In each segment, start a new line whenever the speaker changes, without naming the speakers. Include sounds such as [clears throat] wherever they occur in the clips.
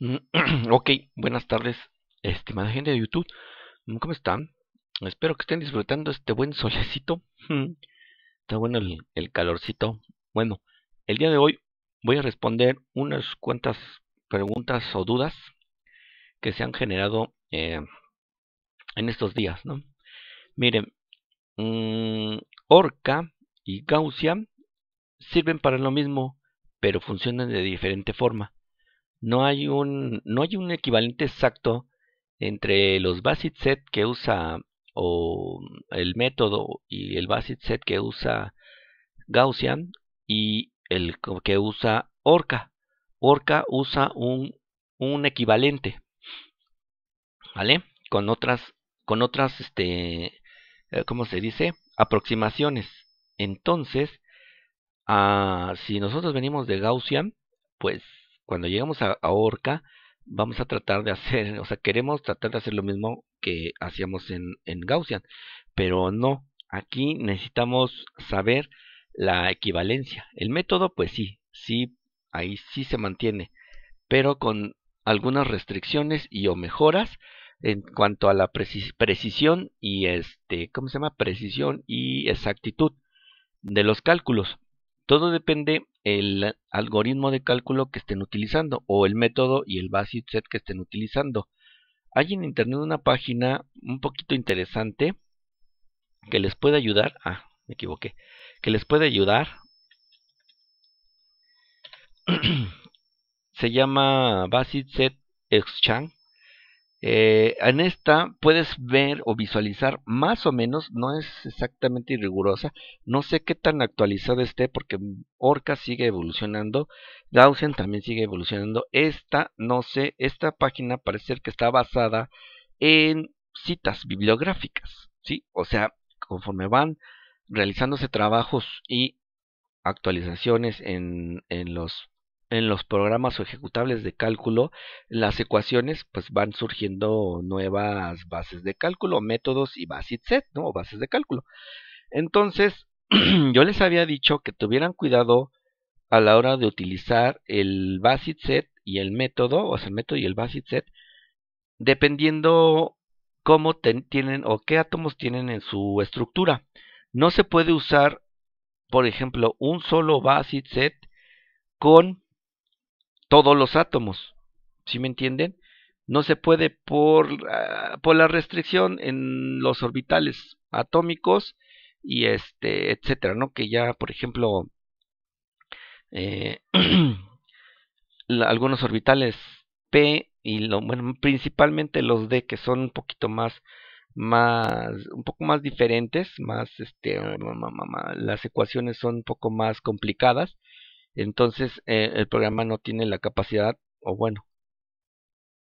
Mm, [clears throat] ok, buenas tardes, estimada gente de YouTube. ¿Cómo están? Espero que estén disfrutando este buen solecito. [laughs] Está bueno el, calorcito. Bueno, el día de hoy voy a responder unas cuantas preguntas o dudas que se han generado eh, en estos días, ¿no? Miren, mm, Orca y Gaussian sirven para lo mismo, pero funcionan de diferente forma no hay un, no hay un equivalente exacto entre los basic set que usa o el método y el basic set que usa Gaussian y el que usa Orca. Orca usa un, un equivalente, ¿vale? Con otras, con otras, este, eh, ¿cómo se dice? Aproximaciones. Entonces, ah, si nosotros venimos de Gaussian, pues cuando llegamos a, Orca, vamos a tratar de hacer, o sea, queremos tratar de hacer lo mismo que hacíamos en, Gaussian, pero no, aquí necesitamos saber la equivalencia. El método, pues sí, sí, ahí sí se mantiene, pero con algunas restricciones y o mejoras en cuanto a la precisión y este, ¿cómo se llama? Precisión y exactitud de los cálculos. Todo depende el algoritmo de cálculo que estén utilizando o el método y el basic set que estén utilizando. Hay en internet una página un poquito interesante que les puede ayudar. Ah, me equivoqué. Que les puede ayudar. [clears throat] Se llama Basic Set Exchange. Eh, en esta puedes ver o visualizar más o menos, no es exactamente rigurosa, no sé qué tan actualizada esté porque Orca sigue evolucionando, Gaussian también sigue evolucionando, esta no sé, esta página parece que está basada en citas bibliográficas, ¿sí? O sea, conforme van realizándose trabajos y actualizaciones en, en los en los programas o ejecutables de cálculo, las ecuaciones pues van surgiendo nuevas bases de cálculo, métodos y basic set, ¿no? O bases de cálculo. Entonces, [clears throat] yo les había dicho que tuvieran cuidado a la hora de utilizar el basic set y el método, o sea, el método y el basic set, dependiendo cómo tienen o qué átomos tienen en su estructura. No se puede usar, por ejemplo, un solo basic set con todos los átomos. ¿Sí me entienden? No se puede por, ah, por la restricción en los orbitales atómicos y este, etcétera, ¿no? Que ya, por ejemplo, eh, [clears throat] algunos orbitales P y lo, bueno, principalmente los D que son un poquito más más un poco más diferentes, más este las ecuaciones son un poco más complicadas entonces eh, el programa no tiene la capacidad, o bueno,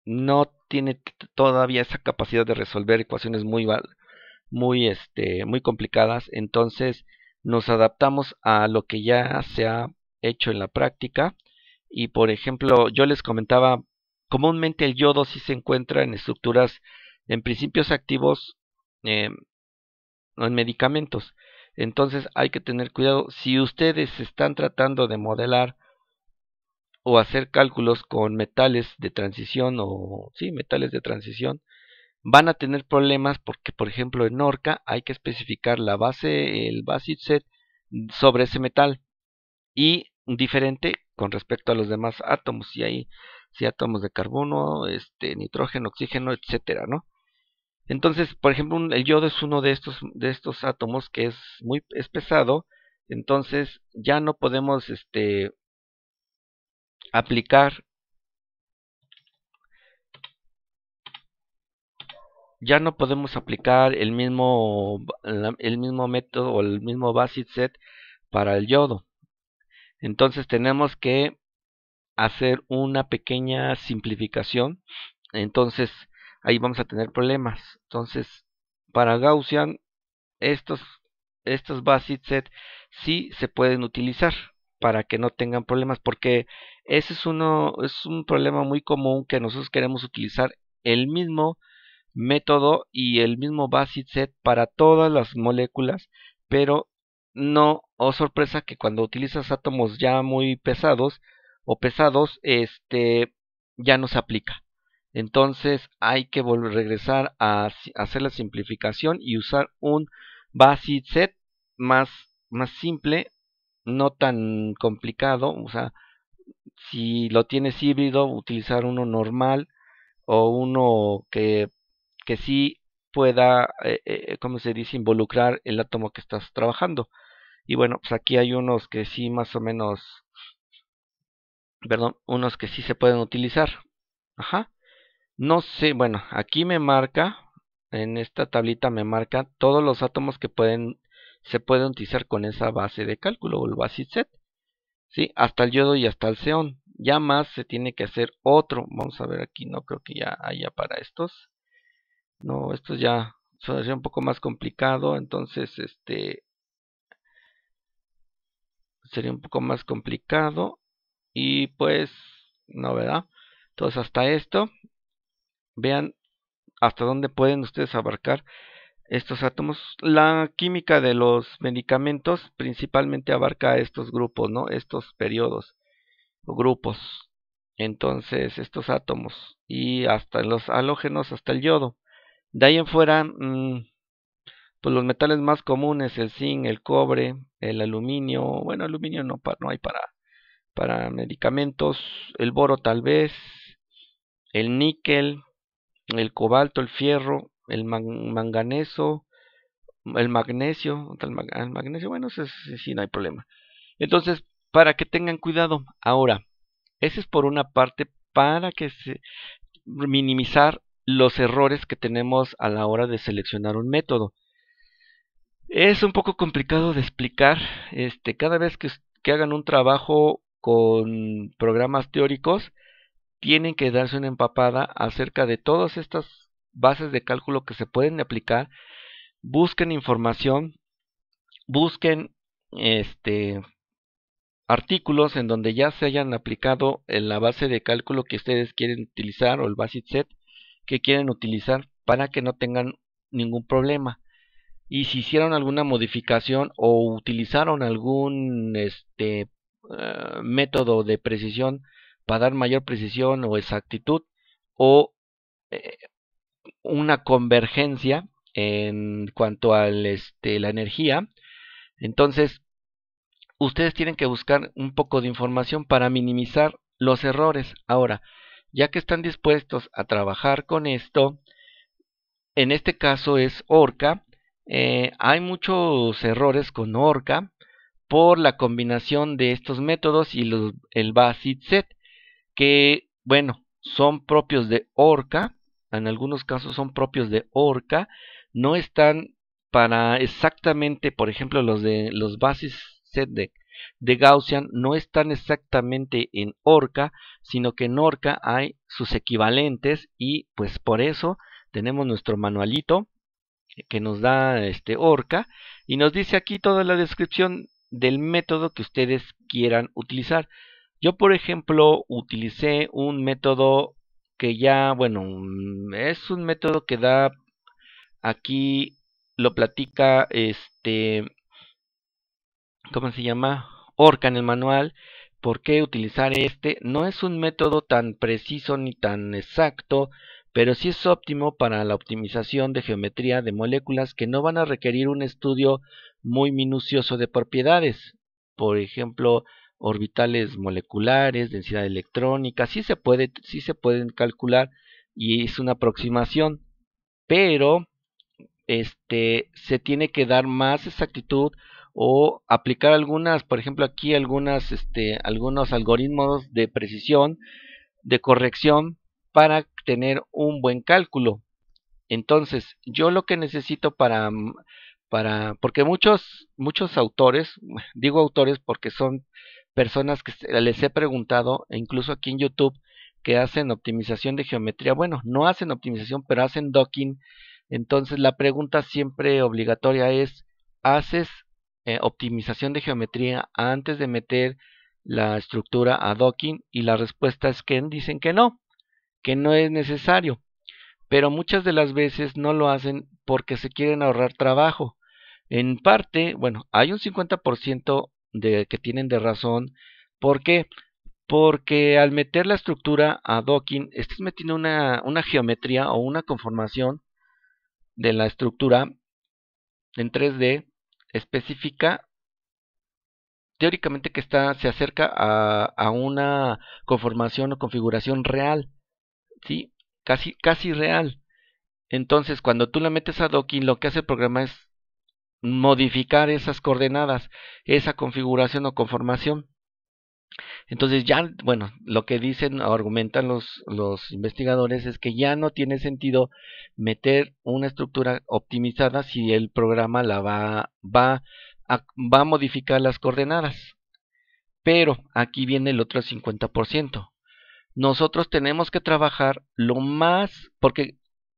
no tiene todavía esa capacidad de resolver ecuaciones muy, muy, este, muy complicadas. Entonces nos adaptamos a lo que ya se ha hecho en la práctica. Y por ejemplo, yo les comentaba, comúnmente el yodo sí se encuentra en estructuras, en principios activos, em, en medicamentos. Entonces hay que tener cuidado. Si ustedes están tratando de modelar o hacer cálculos con metales de transición o sí, metales de transición, van a tener problemas porque, por ejemplo, en Orca hay que especificar la base, el basic set sobre ese metal y diferente con respecto a los demás átomos. si hay, si hay átomos de carbono, este, nitrógeno, oxígeno, etcétera, ¿no? Entonces, por ejemplo, el yodo es uno de estos, de estos átomos que es muy es pesado, entonces ya no podemos este, aplicar ya no podemos aplicar el mismo el mismo método o el mismo basic set para el yodo. Entonces tenemos que hacer una pequeña simplificación. Entonces, ahí vamos a tener problemas. Entonces, para Gaussian, estos, estos basis set sí se pueden utilizar para que no tengan problemas, porque ese es, uno, es un problema muy común que nosotros queremos utilizar el mismo método y el mismo basis set para todas las moléculas, pero no, Os oh, sorpresa que cuando utilizas átomos ya muy pesados o pesados, este ya no se aplica. Entonces hay que volver, regresar a hacer la simplificación y usar un basic set más, más simple, no tan complicado. O sea, si lo tienes híbrido, utilizar uno normal o uno que, que sí pueda, eh, eh, ¿cómo se dice?, involucrar el átomo que estás trabajando. Y bueno, pues aquí hay unos que sí más o menos, perdón, unos que sí se pueden utilizar. Ajá. No sé, bueno, aquí me marca, en esta tablita me marca todos los átomos que pueden se pueden utilizar con esa base de cálculo o el basic set. ¿sí? Hasta el yodo y hasta el seón, Ya más se tiene que hacer otro. Vamos a ver aquí, no creo que ya haya para estos. No, estos ya son un poco más complicado, entonces este sería un poco más complicado y pues no, ¿verdad? Entonces hasta esto Vean hasta dónde pueden ustedes abarcar estos átomos. La química de los medicamentos principalmente abarca estos grupos, ¿no? Estos periodos o grupos. Entonces, estos átomos y hasta los halógenos, hasta el yodo. De ahí en fuera, mm, pues los metales más comunes, el zinc, el cobre, el aluminio, bueno, aluminio no, no hay para, para medicamentos, el boro tal vez, el níquel, el cobalto, el fierro, el manganeso, el magnesio, ah, el, magnesio, bueno, sí, no hay problema. Entonces, para que tengan cuidado. Ahora, ese es por una parte para que se minimizar los errores que tenemos a la hora de seleccionar un método. Es un poco complicado de explicar. Este, cada vez que hagan un trabajo con programas teóricos, tienen que darse una empapada acerca de todas estas bases de cálculo que se pueden aplicar. Busquen información, busquen este artículos en donde ya se hayan aplicado la base de cálculo que ustedes quieren utilizar o el basic set que quieren utilizar para que no tengan ningún problema. Y si hicieron alguna modificación o utilizaron algún este, eh, método de precisión para dar mayor precisión o exactitud o eh, una convergencia en cuanto a este, la energía. Entonces, ustedes tienen que buscar un poco de información para minimizar los errores. Ahora, ya que están dispuestos a trabajar con esto, en este caso es Orca. Eh, hay muchos errores con Orca por la combinación de estos métodos y los, el BASIT set que, bueno, son propios de Orca, en algunos casos son propios de Orca, no están para exactamente, por ejemplo, los de los bases set de, de Gaussian no están exactamente en Orca, sino que en Orca hay sus equivalentes y pues por eso tenemos nuestro manualito que nos da este Orca y nos dice aquí toda la descripción del método que ustedes quieran utilizar. Yo, por ejemplo, utilicé un método que ya, bueno, mm, es un método que da aquí lo platica este ¿cómo se llama? Orca en el manual. ¿Por qué utilizar este? No es un método tan preciso ni tan exacto, pero sí es óptimo para la optimización de geometría de moléculas que no van a requerir un estudio muy minucioso de propiedades. Por ejemplo, orbitales moleculares, densidad electrónica, sí se, puede, sí se pueden calcular y es una aproximación, pero este, se tiene que dar más exactitud o aplicar algunas, por ejemplo aquí algunas, este, algunos algoritmos de precisión, de corrección para tener un buen cálculo. Entonces, yo lo que necesito para, para porque muchos, muchos autores, digo autores porque son personas que les he preguntado, e incluso aquí en YouTube, que hacen optimización de geometría. Bueno, no hacen optimización, pero hacen docking. Entonces la pregunta siempre obligatoria es, ¿haces eh, optimización de geometría antes de meter la estructura a docking? Y la respuesta es que dicen que no, que no es necesario. Pero muchas de las veces no lo hacen porque se quieren ahorrar trabajo. En parte, bueno, hay un 50% de, que tienen de razón. ¿Por qué? Porque al meter la estructura a docking, estás metiendo una, una geometría o una conformación de la estructura en 3D específica teóricamente que está se acerca a, una conformación o configuración real sí casi casi real entonces cuando tú la metes a docking lo que hace el programa es modificar esas coordenadas, esa configuración o conformación. Entonces ya, bueno, lo que dicen o argumentan los, investigadores es que ya no tiene sentido meter una estructura optimizada si el programa la va, va, a, va a modificar las coordenadas. Pero aquí viene el otro 50%. Nosotros tenemos que trabajar lo más, porque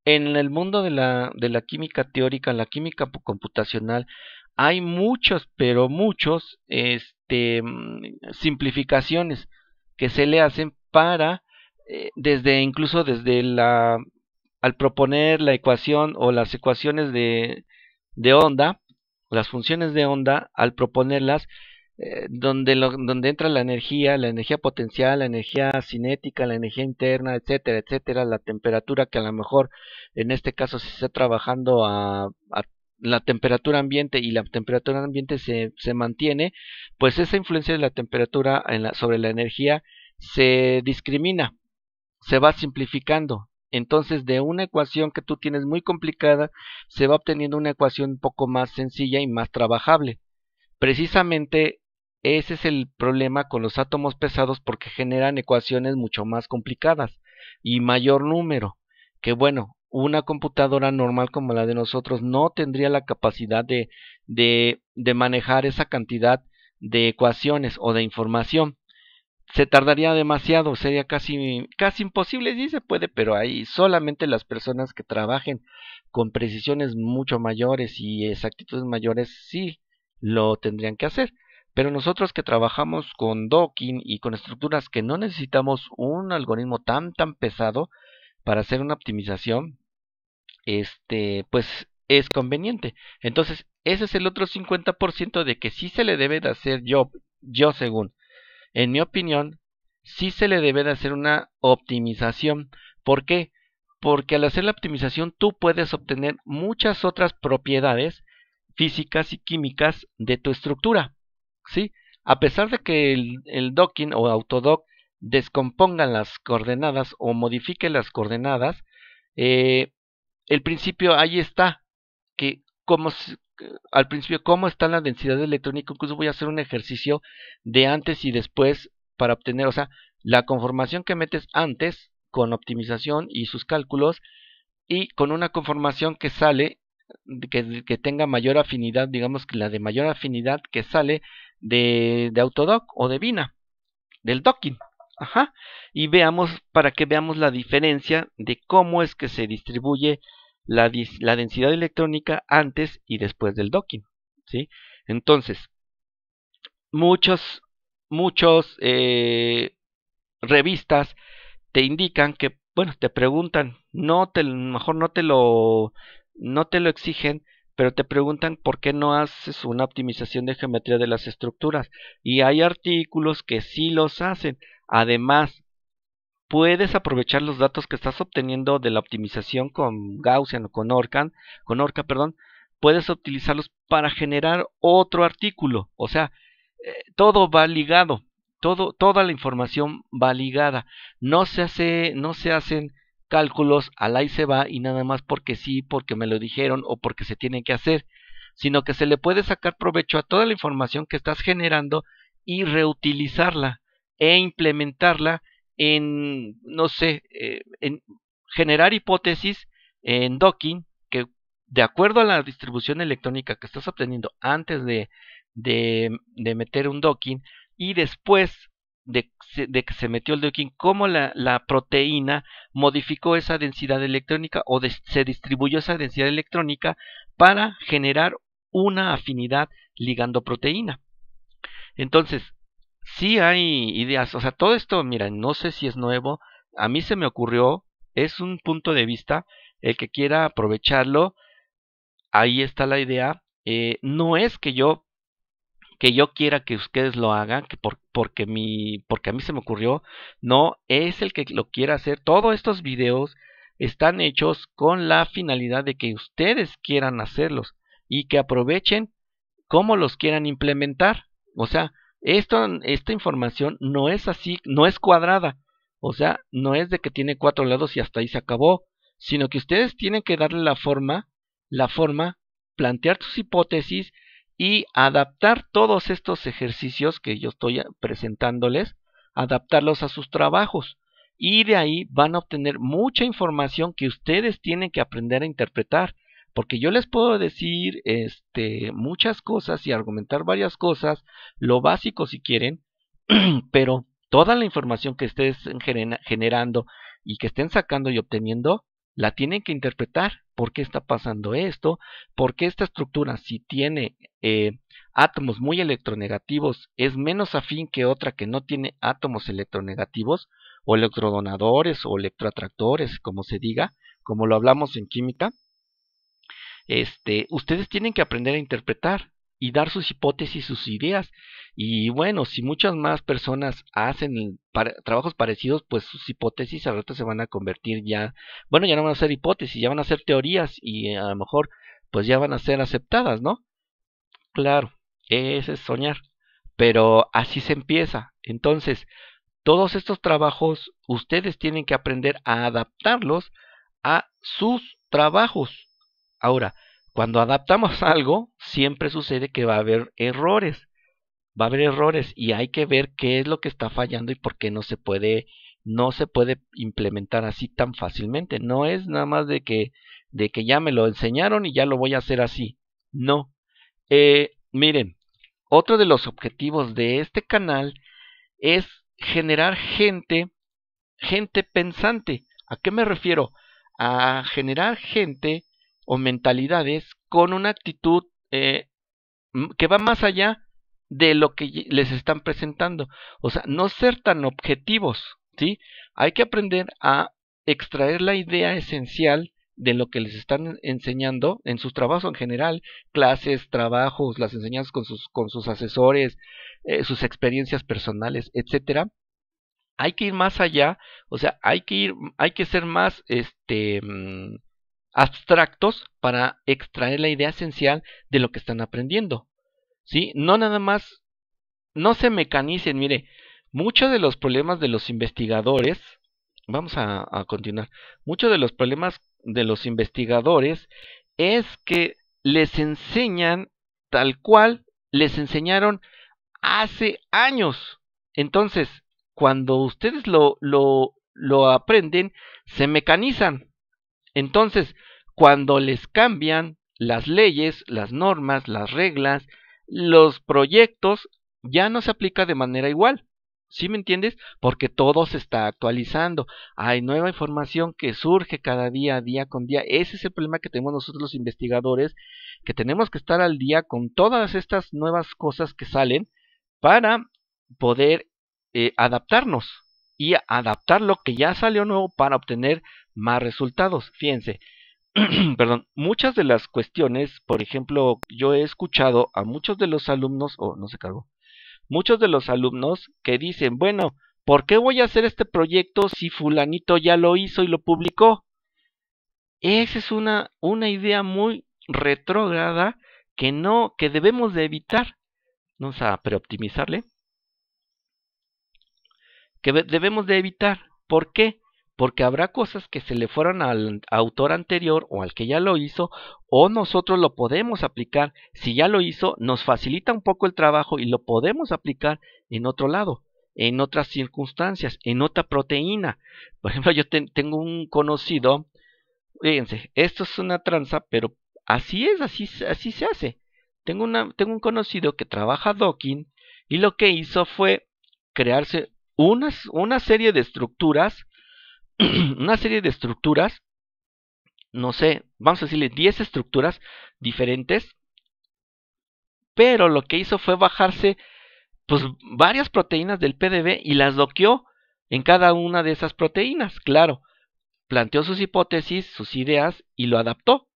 en el mundo de la, de la química teórica, en la química computacional, hay muchos, pero muchos, este, mm, simplificaciones que se le hacen para, eh, desde incluso desde la, al proponer la ecuación o las ecuaciones de, de onda, las funciones de onda, al proponerlas, eh, donde, lo, donde entra la energía, la energía potencial, la energía cinética, la energía interna, etcétera, etcétera, la temperatura que a lo mejor en este caso se está trabajando a, la temperatura ambiente y la temperatura ambiente se, se mantiene, pues esa influencia de la temperatura en la, sobre la energía se discrimina, se va simplificando. Entonces de una ecuación que tú tienes muy complicada, se va obteniendo una ecuación un poco más sencilla y más trabajable. Precisamente ese es el problema con los átomos pesados porque generan ecuaciones mucho más complicadas y mayor número, que bueno, una computadora normal como la de nosotros no tendría la capacidad de, de, de manejar esa cantidad de ecuaciones o de información. Se tardaría demasiado, sería casi, casi imposible, sí se puede, pero ahí solamente las personas que trabajen con precisiones mucho mayores y exactitudes mayores sí lo tendrían que hacer. Pero nosotros que trabajamos con docking y con estructuras que no necesitamos un algoritmo tan tan pesado para hacer una optimización, este, pues es conveniente. Entonces, ese es el otro 50% de que sí se le debe de hacer yo, yo según, en mi opinión, sí se le debe de hacer una optimización. ¿Por qué? Porque al hacer la optimización tú puedes obtener muchas otras propiedades físicas y químicas de tu estructura. ¿sí? A pesar de que el, docking o autodock descompongan las coordenadas o modifique las coordenadas, eh, el principio ahí está, que como al principio cómo está la densidad electrónica, incluso voy a hacer un ejercicio de antes y después para obtener, o sea, la conformación que metes antes con optimización y sus cálculos y con una conformación que sale que, que tenga mayor afinidad, digamos que la de mayor afinidad que sale de, de Autodoc o de Vina, del docking. Ajá. Y veamos, para que veamos la diferencia de cómo es que se distribuye la, la densidad electrónica antes y después del docking. ¿sí? Entonces, muchos, muchos eh, revistas te indican que, bueno, te preguntan, no te, mejor no te lo, no te lo exigen, pero te preguntan por qué no haces una optimización de geometría de las estructuras. Y hay artículos que sí los hacen. Además, puedes aprovechar los datos que estás obteniendo de la optimización con Gaussian o con Orca, con Orca, perdón, puedes utilizarlos para generar otro artículo. O sea, eh, todo va ligado. Todo, toda la información va ligada. No se hace, no se hacen cálculos al ahí se va y nada más porque sí, porque me lo dijeron o porque se tiene que hacer, sino que se le puede sacar provecho a toda la información que estás generando y reutilizarla e implementarla en, no sé, eh, en generar hipótesis en docking que de acuerdo a la distribución electrónica que estás obteniendo antes de, de, de meter un docking y después de, que se metió el de cómo la, proteína modificó esa densidad electrónica o se distribuyó esa densidad electrónica para generar una afinidad ligando proteína. Entonces, sí hay ideas, o sea, todo esto, mira, no sé si es nuevo, a mí se me ocurrió, es un punto de vista, el que quiera aprovecharlo, ahí está la idea. Eh, no es que yo que yo quiera que ustedes lo hagan, porque, mi, porque a mí se me ocurrió, no, es el que lo quiera hacer. Todos estos videos están hechos con la finalidad de que ustedes quieran hacerlos y que aprovechen cómo los quieran implementar. O sea, esto, esta información no es así, no es cuadrada. O sea, no es de que tiene cuatro lados y hasta ahí se acabó, sino que ustedes tienen que darle la forma, la forma, plantear sus hipótesis, y adaptar todos estos ejercicios que yo estoy presentándoles, adaptarlos a sus trabajos y de ahí van a obtener mucha información que ustedes tienen que aprender a interpretar, porque yo les puedo decir este muchas cosas y argumentar varias cosas, lo básico si quieren, [clears throat] pero toda la información que estén generando y que estén sacando y obteniendo la tienen que interpretar. ¿Por qué está pasando esto? ¿Por qué esta estructura, si tiene eh, átomos muy electronegativos, es menos afín que otra que no tiene átomos electronegativos? O electrodonadores o electroatractores, como se diga, como lo hablamos en química. Este, ustedes tienen que aprender a interpretar y dar sus hipótesis, sus ideas. Y bueno, si muchas más personas hacen trabajos parecidos, pues sus hipótesis al rato se van a convertir ya, bueno, ya no van a ser hipótesis, ya van a ser teorías y a lo mejor pues ya van a ser aceptadas, ¿no? Claro, ese es soñar, pero así se empieza. Entonces, todos estos trabajos ustedes tienen que aprender a adaptarlos a sus trabajos. Ahora, cuando adaptamos [laughs] algo, siempre sucede que va a haber errores. Va a haber errores y hay que ver qué es lo que está fallando y por qué no se puede no se puede implementar así tan fácilmente. No es nada más de que de que ya me lo enseñaron y ya lo voy a hacer así. No. Eh, miren, otro de los objetivos de este canal es generar gente, gente pensante. ¿A qué me refiero? A generar gente o mentalidades con una actitud eh, que va más allá de lo que les están presentando. O sea, no ser tan objetivos, ¿sí? Hay que aprender a extraer la idea esencial de lo que les están enseñando en sus trabajos en general, clases, trabajos, las enseñanzas con sus, con sus asesores, eh, sus experiencias personales, etcétera. Hay que ir más allá, o sea, hay que ir, hay que ser más este mm, abstractos para extraer la idea esencial de lo que están aprendiendo. ¿Sí? No nada más, no se mecanicen, mire, muchos de los problemas de los investigadores, vamos a, continuar, muchos de los problemas de los investigadores es que les enseñan tal cual les enseñaron hace años. Entonces, cuando ustedes lo, lo, lo aprenden, se mecanizan. Entonces, cuando les cambian las leyes, las normas, las reglas, los proyectos, ya no se aplica de manera igual. ¿Sí me entiendes? Porque todo se está actualizando. Hay nueva información que surge cada día, día con día. Ese es el problema que tenemos nosotros los investigadores, que tenemos que estar al día con todas estas nuevas cosas que salen para poder eh, adaptarnos y adaptar lo que ya salió nuevo para obtener más resultados. Fíjense, [clears throat] perdón, muchas de las cuestiones, por ejemplo, yo he escuchado a muchos de los alumnos, o no se cargó, muchos de los alumnos que dicen, bueno, ¿por qué voy a hacer este proyecto si fulanito ya lo hizo y lo publicó? Esa es una, una idea muy retrógrada que no, que debemos de evitar. Vamos a preoptimizarle. Que debemos de evitar. ¿Por qué? porque habrá cosas que se le fueron al autor anterior o al que ya lo hizo, o nosotros lo podemos aplicar. Si ya lo hizo, nos facilita un poco el trabajo y lo podemos aplicar en otro lado, en otras circunstancias, en otra proteína. Por ejemplo, yo tengo un conocido, fíjense, esto es una tranza, pero así es, así, así se hace. Tengo, una, tengo un conocido que trabaja docking y lo que hizo fue crearse unas, una serie de estructuras [clears throat] una serie de estructuras, no sé, vamos a decirle 10 estructuras diferentes, pero lo que hizo fue bajarse pues varias proteínas del PDB y las doqueó en cada una de esas proteínas, claro. Planteó sus hipótesis, sus ideas y lo adaptó.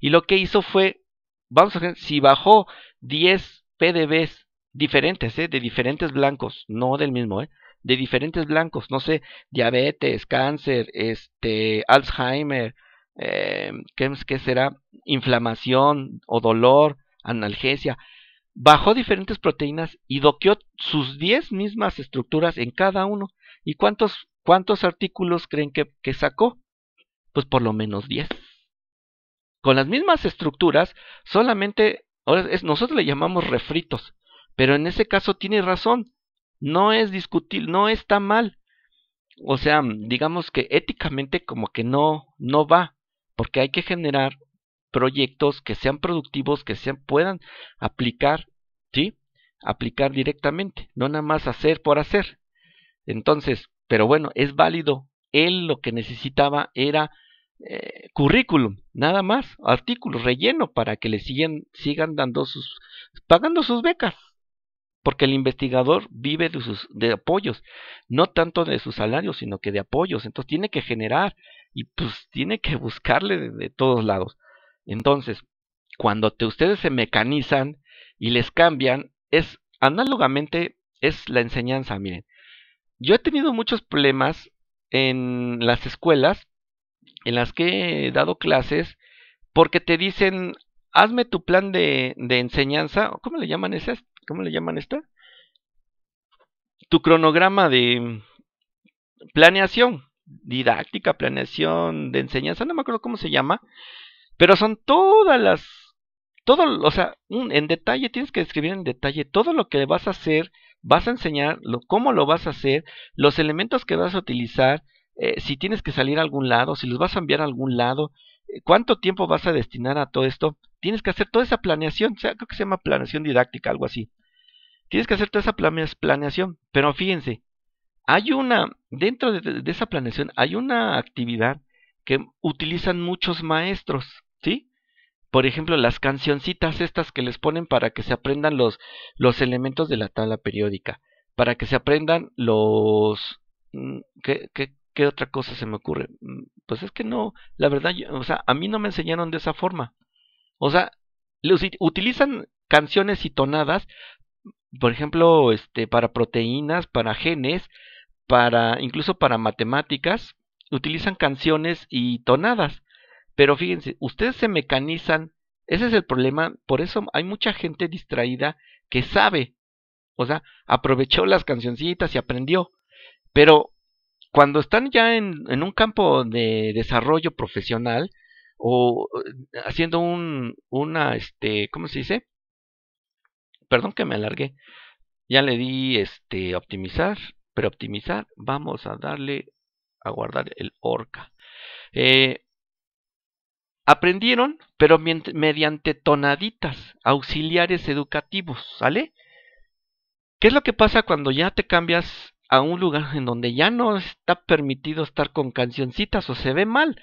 Y lo que hizo fue, vamos a ver, si bajó 10 PDBs diferentes, ¿eh? de diferentes blancos, no del mismo, ¿eh? de diferentes blancos, no sé, diabetes, cáncer, este, Alzheimer, eh, ¿qué, será? Inflamación o dolor, analgesia. Bajó diferentes proteínas y doqueó sus 10 mismas estructuras en cada uno. ¿Y cuántos, cuántos artículos creen que, sacó? Pues por lo menos 10. Con las mismas estructuras, solamente, ahora nosotros le llamamos refritos, pero en ese caso tiene razón, no es discutible, no está mal. O sea, digamos que éticamente como que no, no va, porque hay que generar proyectos que sean productivos, que se puedan aplicar, ¿sí? Aplicar directamente, no nada más hacer por hacer. Entonces, pero bueno, es válido. Él lo que necesitaba era eh, currículum, nada más, artículos, relleno para que le sigan, sigan dando sus, pagando sus becas, porque el investigador vive de sus de apoyos, no tanto de sus salarios, sino que de apoyos, entonces tiene que generar y pues tiene que [laughs] buscarle de, todos lados. Entonces, cuando ustedes se mecanizan y les cambian, es análogamente es la enseñanza, miren. Yo he tenido muchos problemas en las escuelas en las que he dado clases porque te dicen, hazme tu plan de, enseñanza, ¿cómo le llaman ese? ¿Cómo le llaman esta? Tu cronograma de planeación, didáctica, planeación de enseñanza, no me acuerdo cómo se llama, pero son todas las, todo, o sea, en detalle, tienes que describir en detalle todo lo que vas a hacer, vas a enseñar, cómo lo vas a hacer, los elementos que vas a utilizar, eh, si tienes que salir a algún lado, si los vas a enviar a algún lado, eh, cuánto tiempo vas a destinar a todo esto, tienes que hacer toda esa planeación, sea, creo que se llama planeación didáctica, algo así. Tienes que hacer toda esa planeación. Pero fíjense, hay una, dentro de, esa planeación, hay una actividad que utilizan muchos maestros, ¿sí? Por ejemplo, las cancioncitas estas que les ponen para que se aprendan los, los elementos de la tabla periódica, para que se aprendan los... Mm, ¿qué, qué, otra cosa se me ocurre? Mm, pues es que no, la verdad, o sea, a mí no me enseñaron de esa forma. O sea, utilizan canciones y tonadas por ejemplo, este, para proteínas, para genes, para incluso para matemáticas, utilizan canciones y tonadas. Pero fíjense, ustedes se mecanizan, ese es el problema, por eso hay mucha gente distraída que sabe, o sea, aprovechó las cancioncitas y aprendió. Pero cuando están ya en, un campo de desarrollo profesional o eh, haciendo un, una, este, ¿cómo se dice? perdón que me alargué. Ya le di este optimizar, pero optimizar vamos a darle a guardar el orca. Eh, aprendieron, pero mediante tonaditas, auxiliares educativos, ¿sale? ¿Qué es lo que pasa cuando ya te cambias a un lugar en donde ya no está permitido estar con cancioncitas o se ve mal?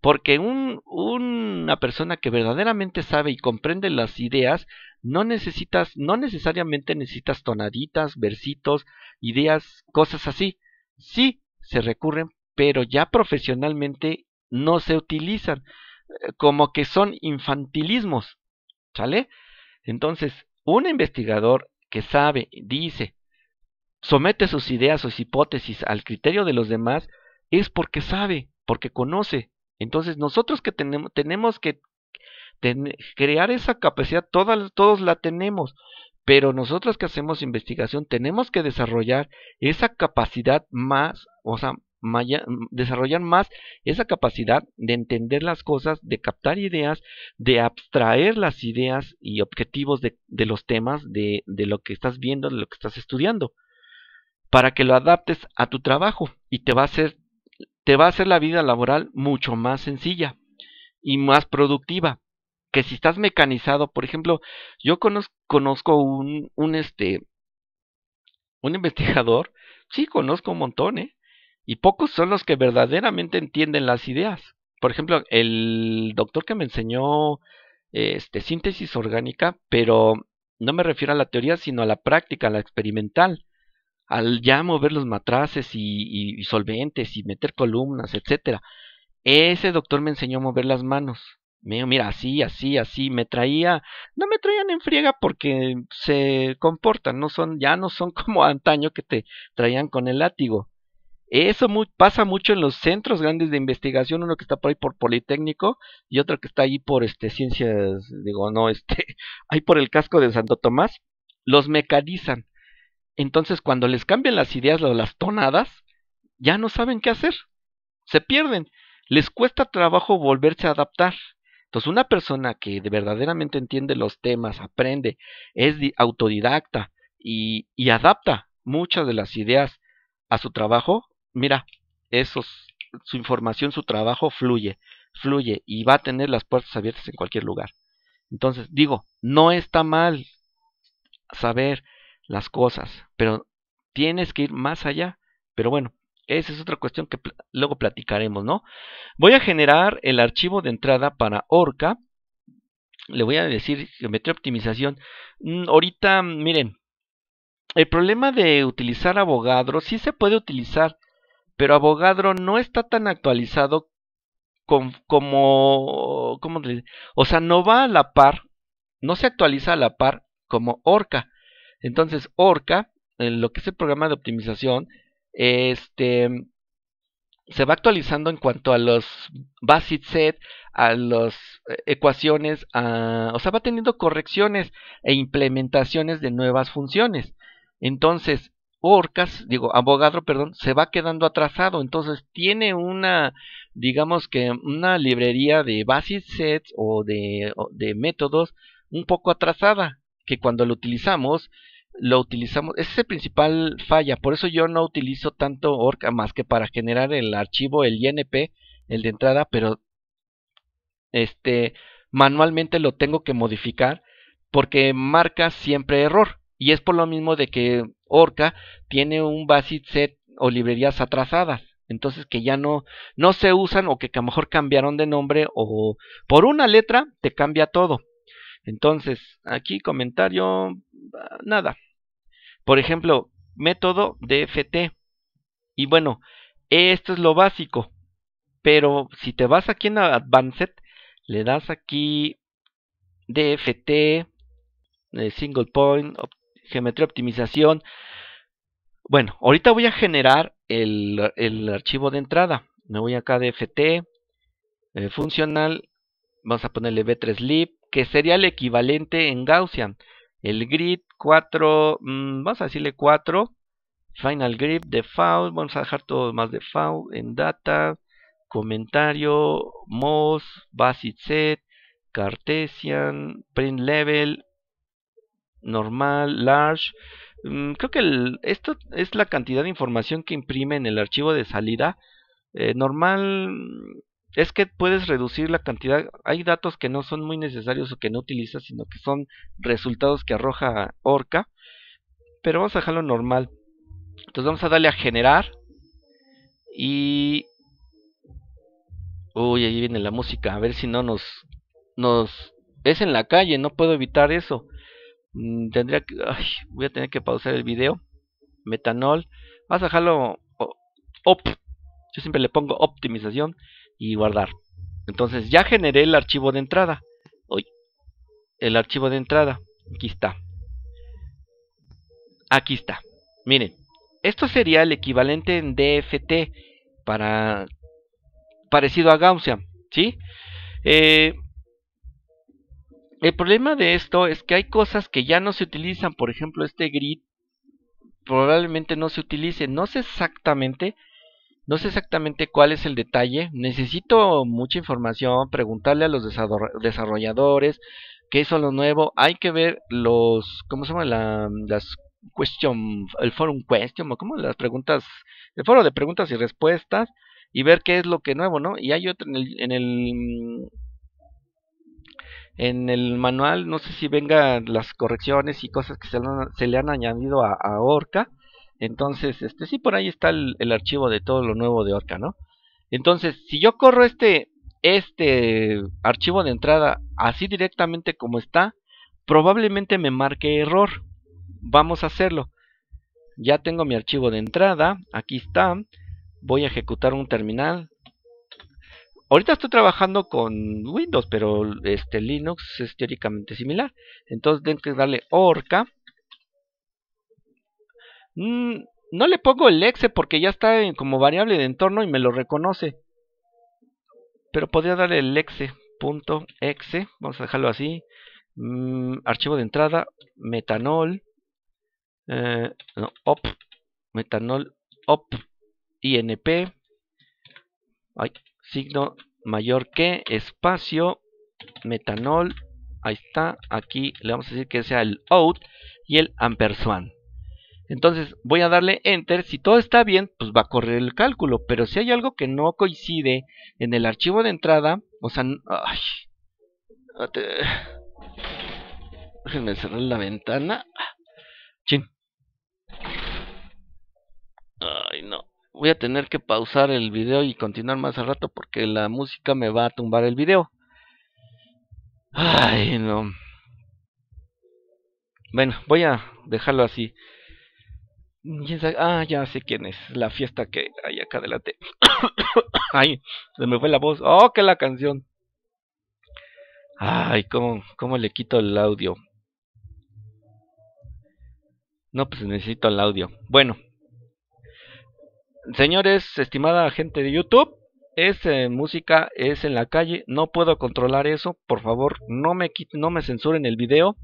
Porque una persona que verdaderamente sabe y comprende las ideas no necesitas, no necesariamente necesitas tonaditas, versitos, ideas, cosas así. Sí, se recurren, pero ya profesionalmente no se utilizan, eh, como que son infantilismos, ¿sale? Entonces, un investigador que sabe, dice, somete sus ideas, sus hipótesis al criterio de los demás, es porque sabe, porque conoce. Entonces, nosotros que tenemos, tenemos que crear esa capacidad, todas, todos la tenemos, pero nosotros que hacemos investigación tenemos que desarrollar esa capacidad más, o sea, desarrollar más esa capacidad de entender las cosas, de captar ideas, de abstraer las ideas y objetivos de, los temas, de, lo que estás viendo, de lo que estás estudiando, para que lo adaptes a tu trabajo y te va a ser te va a hacer la vida laboral mucho más sencilla y más productiva si estás mecanizado, por ejemplo, yo conozco, conozco un, un, este, un investigador, sí, conozco un montón, ¿eh? Y pocos son los que verdaderamente entienden las ideas. Por ejemplo, el doctor que me enseñó este, síntesis orgánica, pero no me refiero a la teoría, sino a la práctica, a la experimental. Al ya mover los matraces y, y solventes y meter columnas, etcétera. Ese doctor me enseñó a mover las manos mira, así, así, así, me traía, no me traían en friega porque se comportan, no son, ya no son [laughs] como antaño que te traían con el látigo. Eso pasa mucho en los centros grandes de investigación, uno que está por ahí por Politécnico y otro que está ahí por este ciencias, digo, no, [laughs] este, ahí por el casco de Santo Tomás, los mecanizan. Entonces, cuando les cambian las ideas las tonadas, ya no saben qué hacer. Se pierden. Les cuesta trabajo volverse a adaptar. Entonces, una persona que verdaderamente entiende los temas, aprende, es autodidacta y, adapta muchas de las ideas a su trabajo, mira, su información, su trabajo fluye, fluye y va a tener las puertas abiertas en cualquier lugar. Entonces, digo, no está mal saber las cosas, pero tienes que ir más allá. Pero bueno, esa es otra cuestión que luego platicaremos, ¿no? Voy a generar el archivo de entrada para Orca. Le voy a decir geometría optimización. Mm, ahorita, miren, el problema de utilizar abogadro, sí se puede utilizar, pero abogadro no está tan actualizado con, como, ¿cómo O sea, no va a la par, no se actualiza a la par como Orca. Entonces, Orca, lo que es el programa de optimización, este se va actualizando en cuanto a los basic set, a las eh, ecuaciones, ah, o sea, va teniendo correcciones e implementaciones de nuevas funciones. Entonces, Orcas, digo, abogado, perdón, se va quedando atrasado. Entonces, tiene una, digamos que una librería de basic sets o de, de métodos un poco atrasada, que cuando lo utilizamos, lo utilizamos, ese es el principal falla, por eso yo no utilizo tanto Orca más que para generar el archivo, el INP, el de entrada, pero este manualmente lo tengo que modificar porque marca siempre error y es por lo mismo de que Orca tiene un basic set o librerías atrasadas, entonces que ya no no se usan o que a lo mejor cambiaron de nombre o por una letra te cambia todo. Entonces, aquí comentario nada. Por ejemplo, método DFT. Y bueno, esto es lo básico. Pero si te vas aquí en Advanced, le das aquí DFT, eh, Single Point, Geometría Optimización. Bueno, ahorita voy a generar el, archivo de entrada. Me voy acá a DFT, eh, Funcional, vamos a ponerle B3Lib, que sería el equivalente en Gaussian. El grid 4, mm, vamos a decirle 4, Final Grip, Default, vamos a dejar todo más Default, en Data, Comentario, mos, Basic Set, Cartesian, Print Level, Normal, Large. Mm, creo que esto es la cantidad de información que imprime en el archivo de salida. Eh, normal es que puedes reducir la cantidad. Hay datos que no son muy necesarios o que no utilizas, sino que son resultados que arroja Orca. Pero vamos a dejarlo normal. Entonces vamos a darle a generar. Y... Uy, ahí viene la música. A ver si no nos... nos... Es en la calle, no puedo evitar eso. Mm, tendría que... voy a tener que pausar el video. Metanol. Vamos a dejarlo... Yo siempre le pongo optimización y guardar. Entonces ya generé el archivo de entrada. Uy, el archivo de entrada. Aquí está. Aquí está. Miren, esto sería el equivalente en DFT para parecido a Gaussian, ¿sí? Eh, el problema de esto es que hay cosas que ya no se utilizan, por ejemplo este grid probablemente no se utilice, no sé exactamente, no sé exactamente cuál es el detalle. Necesito mucha información, preguntarle a los desarrolladores qué es lo nuevo. Hay que ver los, ¿cómo se llama? las el forum question, las preguntas, el foro de preguntas y respuestas y ver qué es lo que nuevo, ¿no? Y hay otro en el, en el manual, no sé si vengan las correcciones y cosas que se, le han añadido a, a Orca entonces, este sí, por ahí está el, archivo de todo lo nuevo de Orca, ¿no? Entonces, si yo corro este, este archivo de entrada así directamente como está, probablemente me marque error. Vamos a hacerlo. Ya tengo mi archivo de entrada, aquí está. Voy a ejecutar un terminal. Ahorita estoy trabajando con Windows, pero este Linux es teóricamente similar. Entonces tengo que darle Orca Mm, no le pongo el exe porque ya está como variable de entorno y me lo reconoce. Pero podría darle el exe.exe. vamos a dejarlo así. Mm, archivo de entrada, metanol, eh, op, metanol, op, inp, signo mayor que, espacio, metanol, ahí está, aquí le vamos a decir que sea el out y el ampersand. Entonces voy a darle enter. Si todo está bien, pues va a correr el cálculo. Pero si hay algo que no coincide en el archivo de entrada, o sea... Ay, ah, déjenme cerrar la ventana. Chin. Ay, no. Voy a tener que pausar el video y continuar más al rato porque la música me va a tumbar el video. Ay, no. Bueno, voy a dejarlo así. Ah, ya sé quién es. La fiesta que hay acá adelante. [coughs] Ay, se me fue la voz. Oh, qué la canción. Ay, ¿cómo, cómo le quito el audio. No, pues necesito el audio. Bueno. Señores, estimada gente de YouTube, es eh, música, es en la calle, no puedo controlar eso, por favor, no me, no me censuren el video,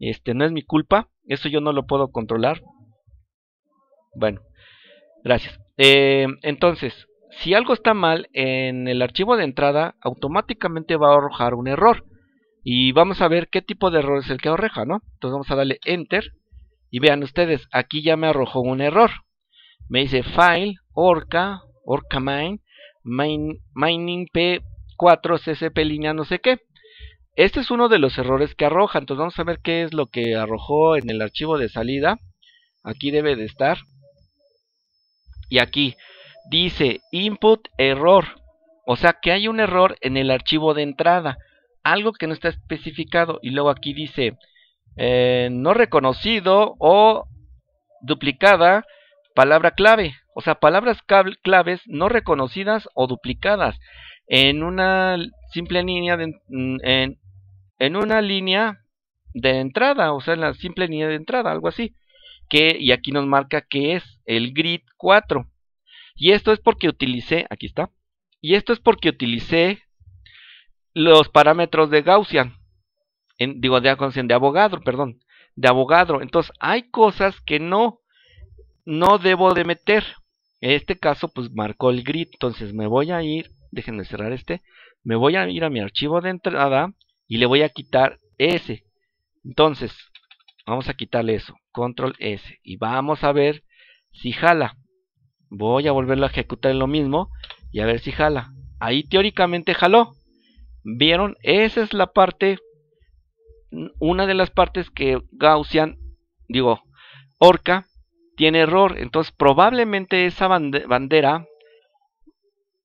este, no es mi culpa, eso yo no lo puedo controlar, bueno, gracias. Eh, entonces, si algo está mal en el archivo de entrada, automáticamente va a arrojar un error. Y vamos a ver qué tipo de error es el que arroja, ¿no? Entonces vamos a darle Enter. Y vean ustedes, aquí ya me arrojó un error. Me dice File, Orca, Orca Mine, Mining P4, CCP línea no sé qué. Este es uno de los errores que arroja. Entonces vamos a ver qué es lo que arrojó en el archivo de salida. Aquí debe de estar y aquí dice input error. O sea que hay un error en el archivo de entrada. Algo que no está especificado. Y luego aquí dice eh, no reconocido o duplicada palabra clave. O sea, palabras claves no reconocidas o duplicadas. En una simple línea de, en, en una línea de entrada. O sea, en la simple línea de entrada, algo así y aquí nos marca que es el grid 4. Y esto es porque utilicé, aquí está, y esto es porque utilicé los parámetros de Gaussian, en, digo de Gaussian, de abogado, perdón, de abogado. Entonces hay cosas que no, no debo de meter. En este caso pues marcó el grid, entonces me voy a ir, déjenme cerrar este, me voy a ir a mi archivo de entrada y le voy a quitar ese. Entonces, vamos a quitarle eso control S y vamos a ver si jala. Voy a volverlo a ejecutar en lo mismo y a ver si jala. Ahí teóricamente jaló. ¿Vieron? Esa es la parte, una de las partes que Gaussian, digo, Orca, tiene error. Entonces probablemente esa bandera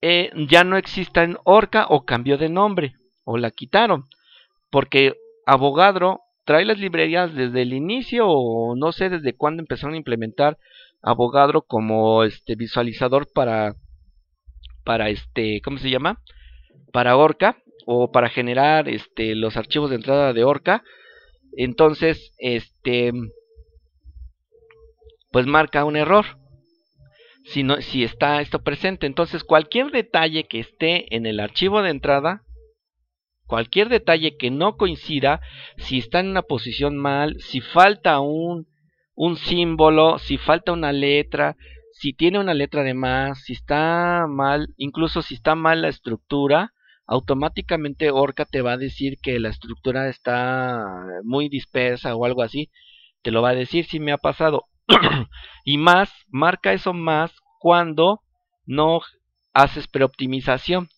eh, ya no exista en Orca o cambió de nombre o la quitaron. Porque Abogadro trae las librerías desde el inicio o no sé desde cuándo empezaron a implementar Avogadro como este visualizador para para este, ¿cómo se llama? Para Orca o para generar este los archivos de entrada de Orca. Entonces, este pues marca un error. Si, si está esto presente, entonces cualquier detalle que esté en el archivo de entrada Cualquier detalle que no coincida, si está en una posición mal, si falta un, símbolo, si falta una letra, si tiene una letra de más, si está mal, incluso si está mal la estructura, automáticamente Orca te va a decir que la estructura está muy dispersa o algo así. Te lo va a decir si me ha pasado. [clears throat] y más, marca eso más cuando no haces preoptimización.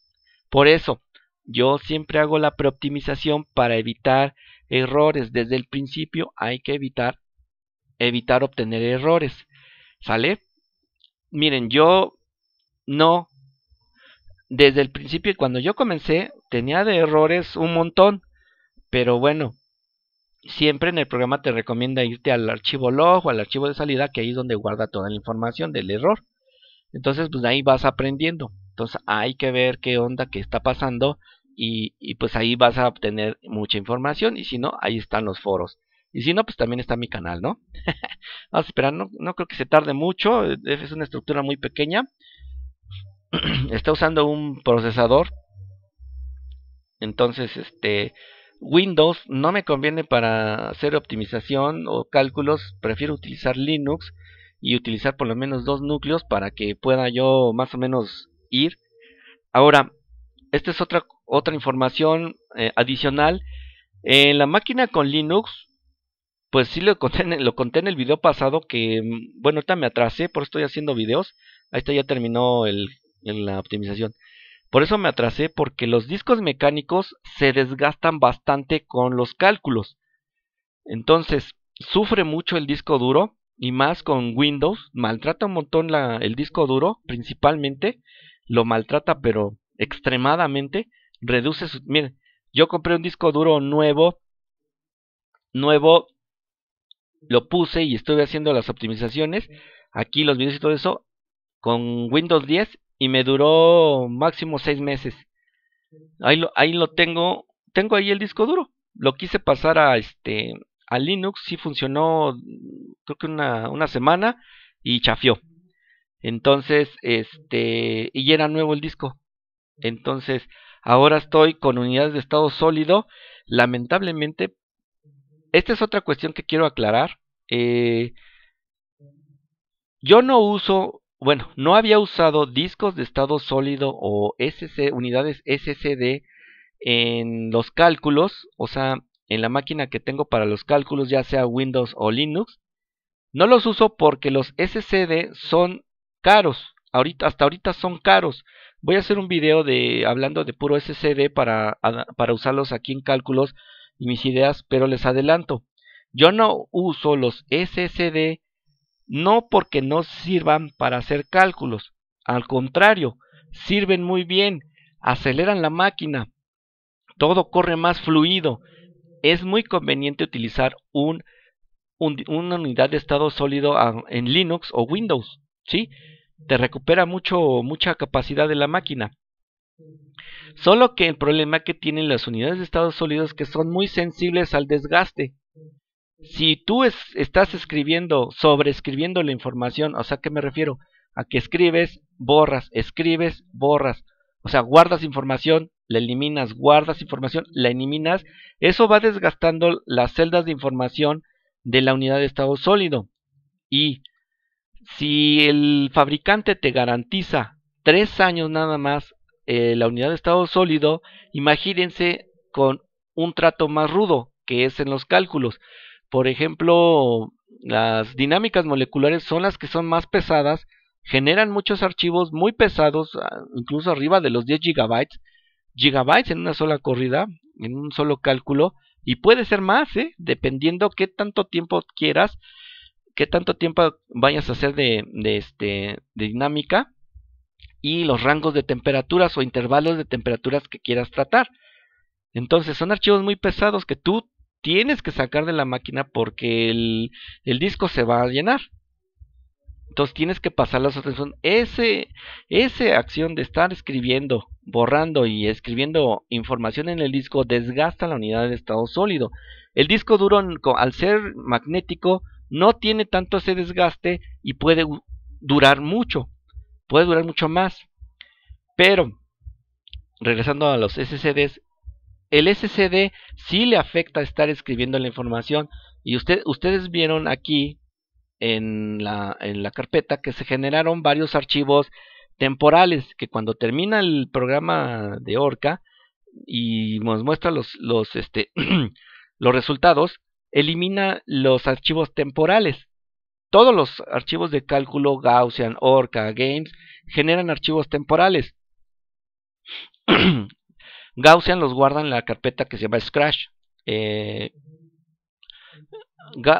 Por eso, yo siempre hago la preoptimización para evitar errores. Desde el principio hay que evitar, evitar obtener errores. ¿Sale? Miren, yo no. Desde el principio, cuando yo comencé, tenía de errores un montón. Pero bueno, siempre en el programa te recomienda irte al archivo log o al archivo de salida, que ahí es donde guarda toda la información del error. Entonces, pues ahí vas aprendiendo. Entonces, hay que ver qué onda, qué está pasando y, pues ahí vas a obtener mucha información y si no, ahí están los foros. Y si no, pues también está mi canal, ¿no? [laughs] Vamos a esperar, no, no creo que se tarde mucho, eh, es una estructura muy pequeña. [clears throat] está usando un procesador. Entonces, este Windows no me conviene para hacer optimización o cálculos, prefiero utilizar Linux y utilizar por lo menos dos núcleos para que pueda yo más o menos ir. Ahora, esta es otra otra información eh, adicional. En la máquina con Linux, pues sí lo conté, en, el video pasado que, mm, bueno, ahorita me atrasé, por eso estoy haciendo videos. Ahí está, ya terminó la optimización. Por eso me atrasé, porque los discos mecánicos se desgastan bastante con los cálculos. Entonces, sufre mucho el disco duro, y más con Windows, maltrata un montón el disco duro, principalmente, lo maltrata pero extremadamente reduce su... Miren, yo compré un disco duro nuevo, nuevo, lo puse y estuve haciendo las optimizaciones, aquí los videos y todo eso, con Windows 10 y me duró máximo 6 meses. Ahí lo, ahí lo tengo, tengo ahí el disco duro. Lo quise pasar a este a Linux, Y funcionó creo que una, una semana y chafió. Entonces, este, y era nuevo el disco. Entonces, Ahora estoy con unidades de estado sólido. Lamentablemente, esta es otra cuestión que quiero aclarar. Eh, yo no uso, bueno, no había usado discos de estado sólido o unidades SSD en los cálculos, o sea, en la máquina que tengo para los cálculos, ya sea Windows o Linux. No los uso porque los SSD son caros hasta ahorita son caros. Voy a hacer un video de hablando de puro SSD para, usarlos aquí en cálculos y mis ideas, pero les adelanto. Yo no uso los SSD no porque no sirvan para hacer cálculos, al contrario, sirven muy bien, aceleran la máquina, todo corre más fluido. Es muy conveniente utilizar un, una unidad de estado sólido ah, en Linux o Windows, ¿sí? te recupera mucho, mucha capacidad de la máquina. Solo que el problema que tienen las unidades de estado sólido es que son muy sensibles al desgaste. Si tú estás escribiendo, sobreescribiendo la información, o sea, ¿qué me refiero? A que escribes, borras, escribes, borras. O sea, guardas información, la eliminas, guardas información, la eliminas. Eso va desgastando las celdas de información de la unidad de estado sólido. Y si el fabricante te garantiza tres años nada más eh, la unidad de estado sólido, imagínense con un trato más rudo que es en los cálculos. Por ejemplo, las dinámicas moleculares son las que son más pesadas, generan muchos archivos muy pesados, ah, incluso arriba de los 10 gigabytes, gigabytes en una sola corrida, en un solo cálculo, y puede ser más, ¿eh? dependiendo qué tanto tiempo quieras qué tanto tiempo vayas a hacer de, de, este, de dinámica y los rangos de temperaturas o intervalos de temperaturas que quieras tratar. Entonces son archivos muy pesados que tú tienes que sacar de la máquina porque el, el disco se va a llenar. Entonces tienes que pasar las otras. Ese, esa acción de estar escribiendo, borrando y escribiendo información en el disco desgasta la unidad de estado sólido. El disco duro, al ser magnético, no tiene tanto ese desgaste y puede durar mucho, puede durar mucho más. Pero, regresando a los SSDs, el SSD sí le afecta estar escribiendo la información. Y ustedes vieron aquí en la, carpeta que se generaron varios archivos temporales que cuando termina el programa de Orca y nos muestra los, los, este, [clears throat] los resultados, elimina los archivos temporales. Todos los archivos de cálculo Gaussian, Orca, Games generan archivos temporales. [clears throat] Gaussian los guarda en la carpeta que se llama Scratch. Eh,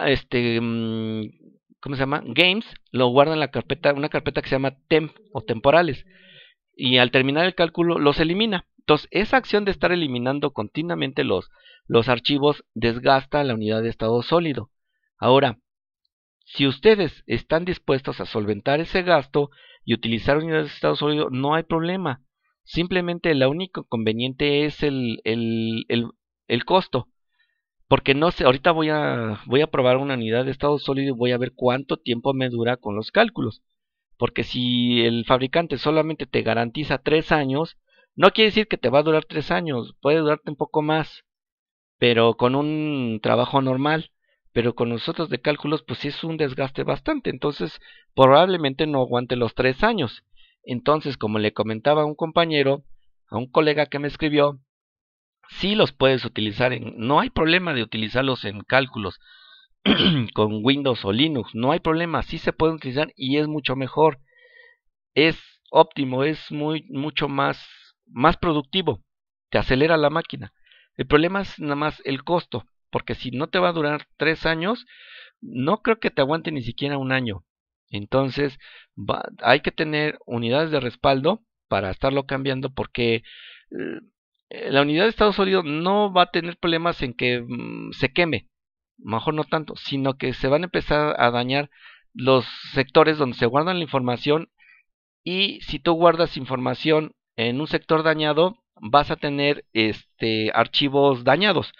este, mm, ¿Cómo se llama? Games lo guarda en la carpeta, una carpeta que se llama temp o temporales. Y al terminar el cálculo los elimina. Entonces, esa acción de estar eliminando continuamente los, los archivos desgasta la unidad de estado sólido. Ahora, si ustedes están dispuestos a solventar ese gasto y utilizar unidades de estado sólido, no hay problema. Simplemente la único conveniente es el, el, el, el costo. Porque no sé, ahorita voy a, voy a probar una unidad de estado sólido y voy a ver cuánto tiempo me dura con los cálculos. Porque si el fabricante solamente te garantiza 3 años, no quiere decir que te va a durar tres años, puede durarte un poco más, pero con un trabajo normal. Pero con nosotros de cálculos, pues sí es un desgaste bastante. Entonces, probablemente no aguante los tres años. Entonces, como le comentaba a un compañero, a un colega que me escribió, sí los puedes utilizar. En, no hay problema de utilizarlos en cálculos [clears throat] con Windows o Linux. No hay problema, sí se pueden utilizar y es mucho mejor. Es óptimo, es muy, mucho más más productivo, te acelera la máquina. El problema es nada más el costo, porque si no te va a durar tres años, no creo que te aguante ni siquiera un año. Entonces, hay que tener unidades de respaldo para estarlo cambiando porque eh, la unidad de Estados Unidos no va a tener problemas en que mm, se queme, mejor no tanto, sino que se van a empezar a dañar los sectores donde se guardan la información y si tú guardas información en un sector dañado vas a tener este archivos dañados.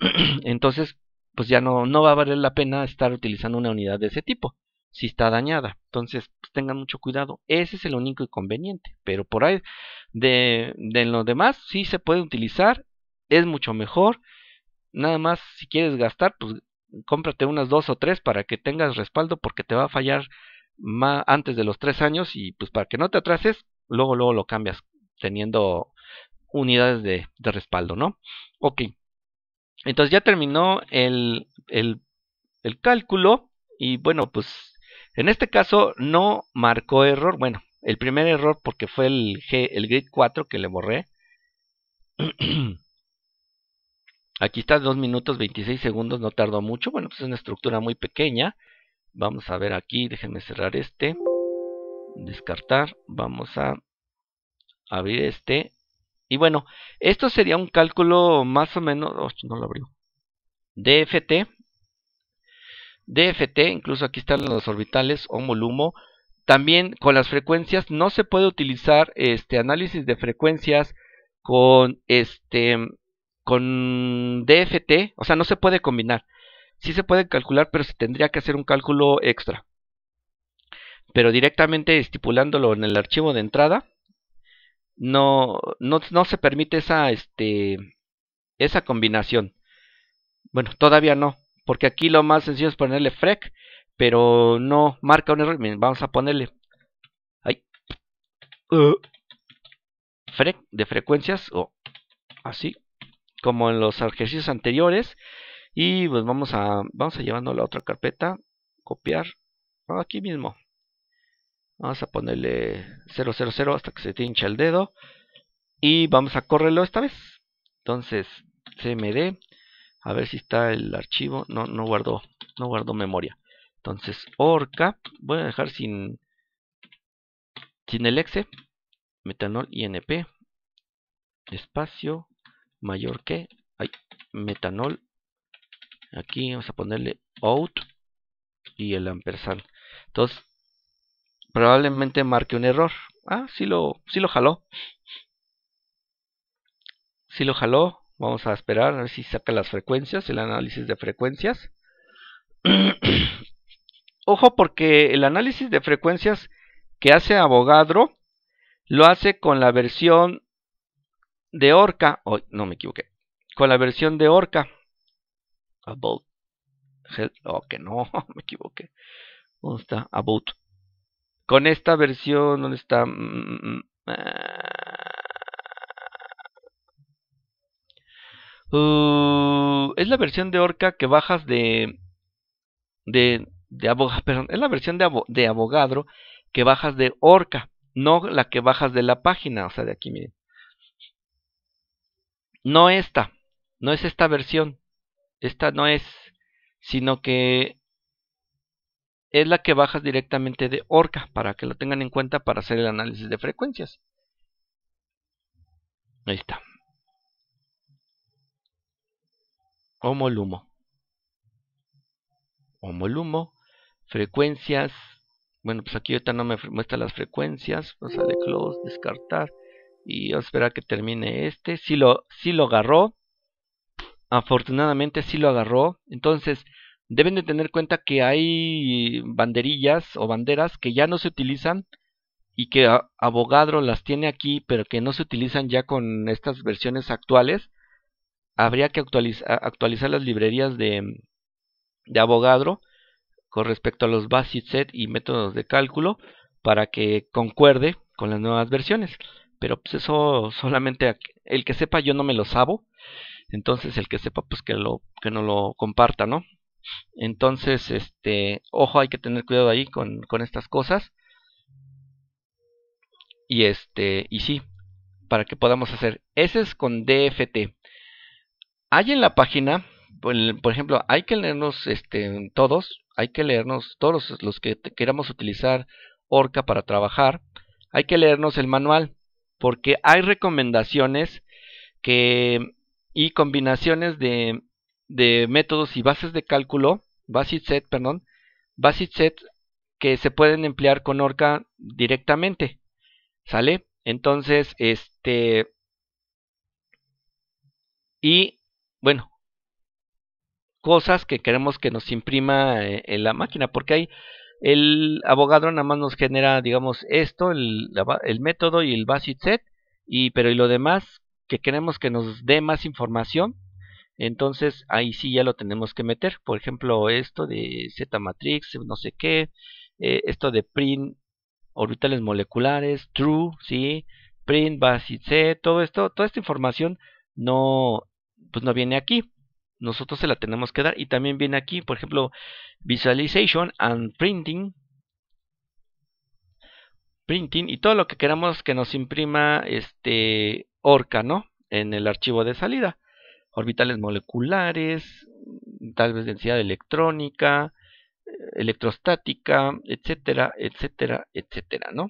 [clears throat] Entonces, pues ya no, no va a valer la pena estar utilizando una unidad de ese tipo si está dañada. Entonces, pues, tengan mucho cuidado. Ese es el único inconveniente. Pero por ahí, de, de lo demás, sí se puede utilizar. Es mucho mejor. Nada más, si quieres gastar, pues cómprate unas dos o tres para que tengas respaldo porque te va a fallar más antes de los tres años y pues para que no te atrases, luego, luego lo cambias teniendo unidades de, respaldo, ¿no? Ok. Entonces ya terminó el, el, el cálculo y bueno, pues en este caso no marcó error. Bueno, el primer error porque fue el, G, el grid 4 que le borré. [clears throat] Aquí está 2 minutos 26 segundos, no tardó mucho. Bueno, pues es una estructura muy pequeña. Vamos a ver aquí, déjenme cerrar este descartar, vamos a abrir este. Y bueno, esto sería un cálculo más o menos, oh, no lo abrió, DFT, DFT, incluso aquí están los orbitales, homolumo, también con las frecuencias no se puede utilizar este análisis de frecuencias con este con DFT, o sea, no se puede combinar. si se puede calcular, pero se tendría que hacer un cálculo extra pero directamente estipulándolo en el archivo de entrada, no, no, se permite esa, este, esa combinación. Bueno, todavía no, porque aquí lo más sencillo es ponerle frec, pero no marca un error. vamos a ponerle ay, uh, de frecuencias o así, como en los ejercicios anteriores. Y pues vamos a, vamos a la otra carpeta, copiar, aquí mismo, Vamos a ponerle 000 hasta que se te el dedo. Y vamos a correrlo esta vez. Entonces, cmd. A ver si está el archivo. No, no guardó. No guardó memoria. Entonces, orca. Voy a dejar sin, sin el exe. Metanol INP. Espacio. Mayor que. Ay, metanol. Aquí vamos a ponerle out. Y el ampersand. Entonces, Probablemente marque un error. Ah, sí lo, sí lo jaló. Sí lo jaló. Vamos a esperar a ver si saca las frecuencias, el análisis de frecuencias. [clears throat] Ojo porque el análisis de frecuencias que hace abogadro lo hace con la versión de Orca. no me equivoqué. Con la versión de Orca. About. Oh, que no, [laughs] me equivoqué. ¿Dónde está? About. Con esta versión, ¿dónde está? Mm, mm, mm, ah. uh, es la versión de Orca que bajas de. de. de abogado. [laughs] Perdón, es la versión de, de abogadro que bajas de Orca, no la que bajas de la página, o sea, de aquí, miren. No esta, no es esta versión. Esta no es, sino que es la que bajas directamente de Orca para que lo tengan en cuenta para hacer el análisis de frecuencias. Ahí está. Homolumo. Homolumo. Frecuencias. Bueno, pues aquí ahorita no me muestra las frecuencias. Vamos a close, descartar. Y a esperar que termine este. Si lo, si lo agarró. Afortunadamente si lo agarró. Entonces, deben de tener cuenta que hay banderillas o banderas que ya no se utilizan y que Abogadro las tiene aquí, pero que no se utilizan ya con estas versiones actuales. Habría que actualizar, las librerías de, de Abogadro con respecto a los basic set y métodos de cálculo para que concuerde con las nuevas versiones. Pero pues eso solamente el que sepa yo no me lo sabo. Entonces el que sepa pues que lo que no lo comparta, ¿no? Entonces, este, ojo, hay que tener cuidado ahí con, estas cosas. Y este, y sí, para que podamos hacer. Ese es con DFT. Hay en la página, por ejemplo, hay que leernos este, todos, hay que leernos todos los, los que queramos utilizar Orca para trabajar, hay que leernos el manual, porque hay recomendaciones que, y combinaciones de, de métodos y bases de cálculo, basic set, perdón, basis set que se pueden emplear con Orca directamente. ¿Sale? Entonces, este... Y, bueno, cosas que queremos que nos imprima eh, en la máquina, porque hay el abogado nada más nos genera, digamos, esto, el, el método y el basic set, y, pero y lo demás, que queremos que nos dé más información, entonces ahí sí ya lo tenemos que meter por ejemplo esto de Z matrix no sé qué eh, esto de print orbitales moleculares true sí print base C todo esto toda esta información no pues no viene aquí nosotros se la tenemos que dar y también viene aquí por ejemplo visualization and printing printing y todo lo que queramos que nos imprima este orca no en el archivo de salida orbitales moleculares, tal vez densidad electrónica, eh, electrostática, etcétera, etcétera, etcétera, ¿no?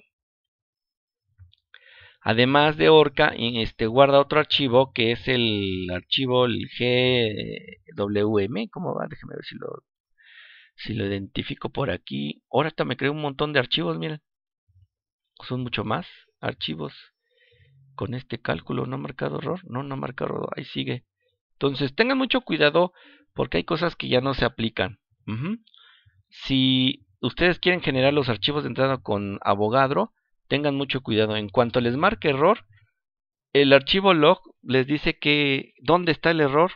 Además de Orca, este, guarda otro archivo que es el archivo el GWM. ¿Cómo va? Déjeme ver si lo, si lo identifico por aquí. Ahora hasta me creo un montón de archivos, miren. Son mucho más archivos. Con este cálculo no ha marcado error. No, no ha marcado error. Ahí sigue. Entonces, tengan mucho cuidado porque hay cosas que ya no se aplican. Si ustedes quieren generar los archivos de entrada con abogadro, tengan mucho cuidado. En cuanto les marque error, el archivo log les dice que dónde está el error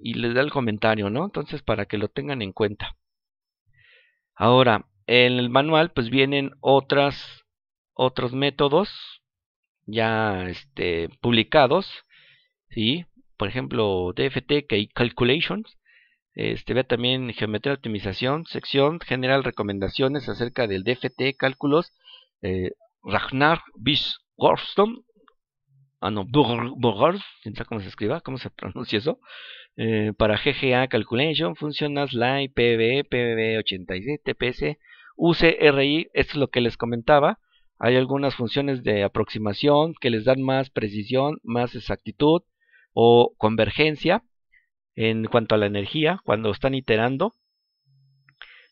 y les da el comentario, ¿no? Entonces, para que lo tengan en cuenta. Ahora, en el manual pues vienen otras otros métodos ya este publicados, ¿sí? por ejemplo, DFT Calculations. Este, vea también geometría optimización, sección general recomendaciones acerca del DFT cálculos. Eh, Ragnar Bisgorston. Ah, no, Borgorf, quién cómo se escriba, cómo se [laughs] pronuncia eso. Eh, para GGA Calculation, funciones Line, PBE, PBB87, e TPS, UCRI, esto es lo que les comentaba. Hay algunas funciones de aproximación que les dan más precisión, más exactitud o convergencia en cuanto a la energía cuando están iterando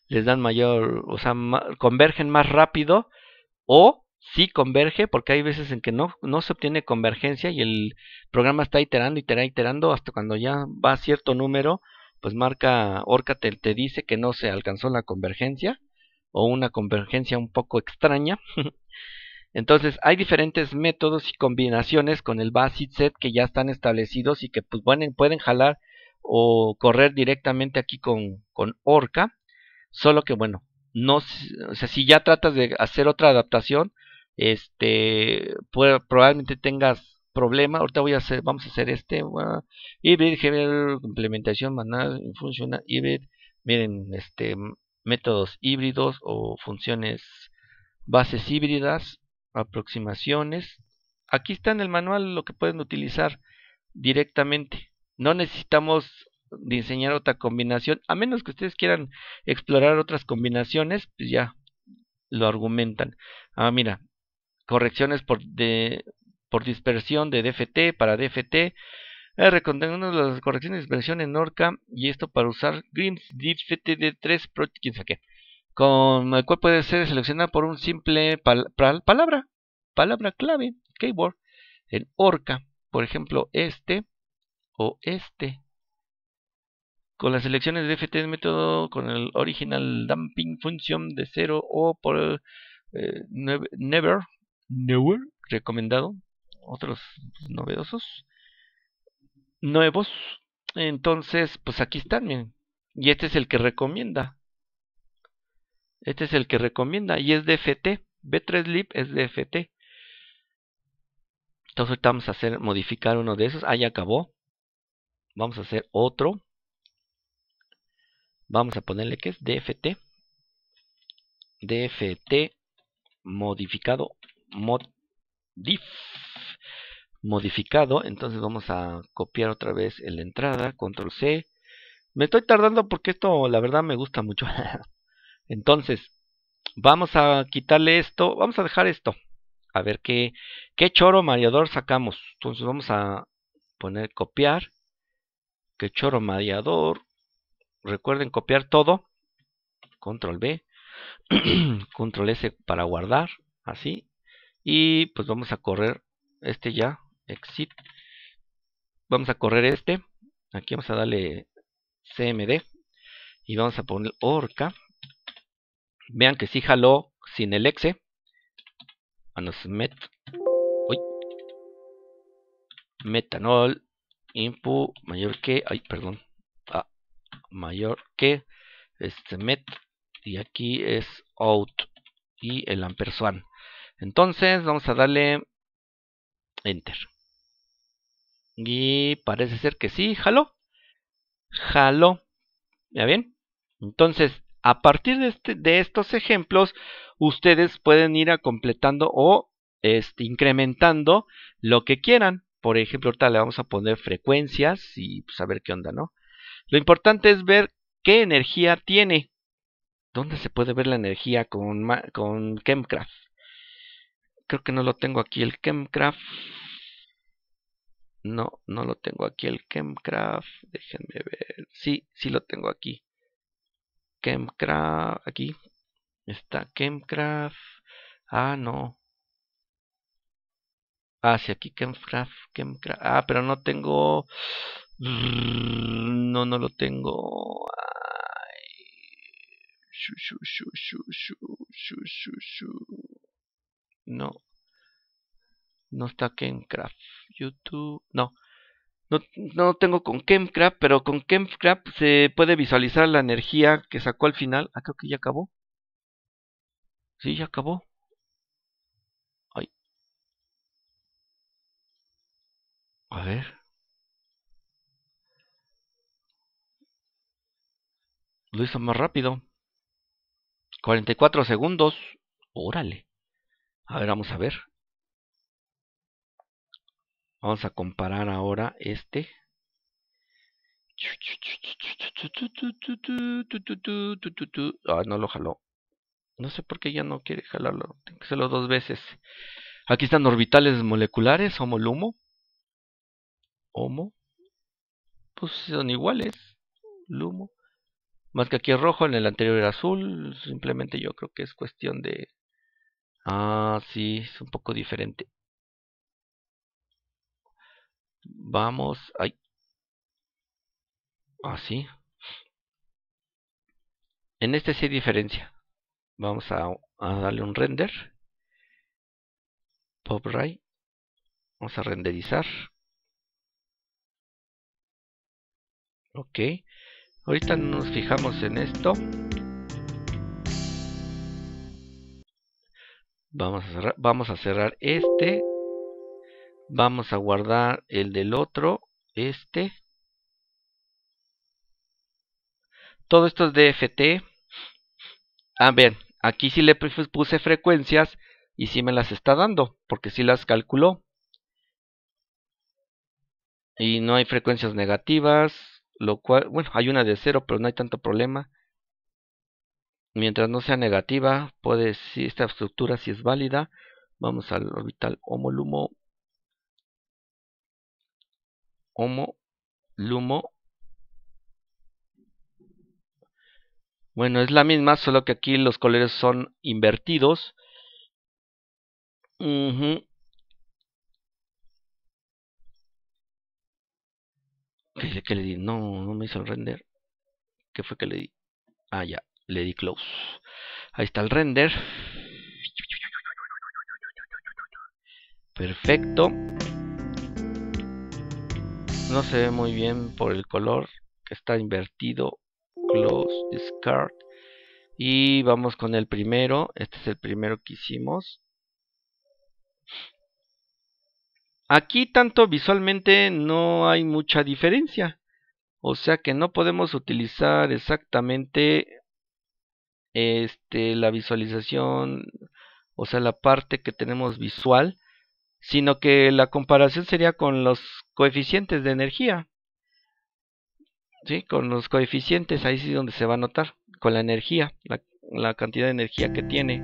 les dan mayor o sea convergen más rápido o si converge porque hay veces en que no, no se obtiene convergencia y el programa está iterando iterando iterando hasta cuando ya va a cierto número pues marca orca te dice que no se alcanzó la convergencia o una convergencia un poco extraña [laughs] Entonces, hay diferentes métodos y combinaciones con el basic set que ya están establecidos y que pues, pueden, jalar o correr directamente aquí con, con Orca. Solo que, bueno, no, o sea, si ya tratas de hacer otra adaptación, este, probablemente tengas problema. Ahorita voy a hacer, vamos a hacer este. Ah, híbrido, hybrid, implementación manual, funciona hybrid. Miren, este, métodos híbridos o funciones bases híbridas aproximaciones. Aquí está en el manual lo que pueden utilizar directamente. No necesitamos diseñar otra combinación, a menos que ustedes quieran explorar otras combinaciones, pues ya lo argumentan. Ah, mira, correcciones por, de, por dispersión de DFT para DFT. Eh, ah, las correcciones de dispersión en Orca y esto para usar Grimm's DFT de 3 Pro, quién con el cual puede ser seleccionada por un simple palabra, palabra clave, Keyboard en orca, por ejemplo, este o este. Con las selecciones de FT método, con el original dumping function de 0 o por el, eh, never, never, recomendado, otros novedosos, nuevos. Entonces, pues aquí están, miren. Y este es el que recomienda este es el que recomienda y es DFT. B3Lib es DFT. Entonces vamos a hacer modificar uno de esos. Ahí acabó. Vamos a hacer otro. Vamos a ponerle que es DFT. DFT modificado. Modif modificado. Entonces vamos a copiar otra vez la entrada. Control C. Me estoy tardando porque esto la verdad me gusta mucho. [laughs] Entonces, vamos a quitarle esto, vamos a dejar esto. A ver qué, qué choro mareador sacamos. Entonces vamos a poner copiar. Qué choro mareador. Recuerden copiar todo. Control B. [clears throat] Control S para guardar. Así. Y pues vamos a correr este ya. Exit. Vamos a correr este. Aquí vamos a darle CMD. Y vamos a poner orca. Vean que sí jaló sin el exe. Nos met. Metanol. Input mayor que. Ay, perdón. a ah, mayor que. Este met. Y aquí es out. Y el ampersand. Entonces vamos a darle enter. Y parece ser que sí, jaló. Jaló. ¿Ya bien? Entonces, a partir de, este, de estos ejemplos, ustedes pueden ir a completando o este, incrementando lo que quieran. Por ejemplo, ahorita le vamos a poner frecuencias y saber pues, ver qué onda, ¿no? Lo importante es ver qué energía tiene. ¿Dónde se puede ver la energía con, con Chemcraft? Creo que no lo tengo aquí el Chemcraft. No, no lo tengo aquí el Chemcraft. Déjenme ver. Sí, sí lo tengo aquí. Chemcraft, aquí está Chemcraft. Ah, no. Ah, sí, aquí Chemcraft, Chemcraft. Ah, pero no tengo... No, no lo tengo. No. No está chemcraft YouTube. No. No, no tengo con Chemcraft, pero con Chemcraft se puede visualizar la energía que sacó al final. Ah, creo que ya acabó. Sí, ya acabó. Ay. A ver. Lo hizo más rápido. 44 segundos. Órale. A ver, vamos a ver. Vamos a comparar ahora este. Ah, no lo jaló. No sé por qué ya no quiere jalarlo. Tengo que hacerlo dos veces. Aquí están orbitales moleculares, homo, lumo. Homo. Pues son iguales. Lumo. Más que aquí es rojo, en el anterior era azul. Simplemente yo creo que es cuestión de... Ah, sí, es un poco diferente. Vamos. ahí Así. En este sí diferencia. Vamos a, darle un render. Pop right. Vamos a renderizar. Ok. Ahorita nos fijamos en esto. Vamos a cerrar, vamos a cerrar este Vamos a guardar el del otro, este. Todo esto es DFT. Ah, bien, aquí sí le puse frecuencias y sí me las está dando, porque sí las calculó. Y no hay frecuencias negativas, lo cual, bueno, hay una de cero, pero no hay tanto problema. Mientras no sea negativa, puede si esta estructura sí es válida. Vamos al orbital homolumo Homo, Lumo. Bueno, es la misma, solo que aquí los colores son invertidos. ¿Qué le di? No, no me hizo el render. ¿Qué fue que le di? Ah, ya, le di close. Ahí está el render. Perfecto. No se ve muy bien por el color que está invertido. Close, discard. Y vamos con el primero. Este es el primero que hicimos. Aquí tanto visualmente no hay mucha diferencia. O sea que no podemos utilizar exactamente este, la visualización, o sea, la parte que tenemos visual sino que la comparación sería con los coeficientes de energía. ¿Sí? Con los coeficientes, ahí sí donde se va a notar, con la energía, la, cantidad de energía que tiene.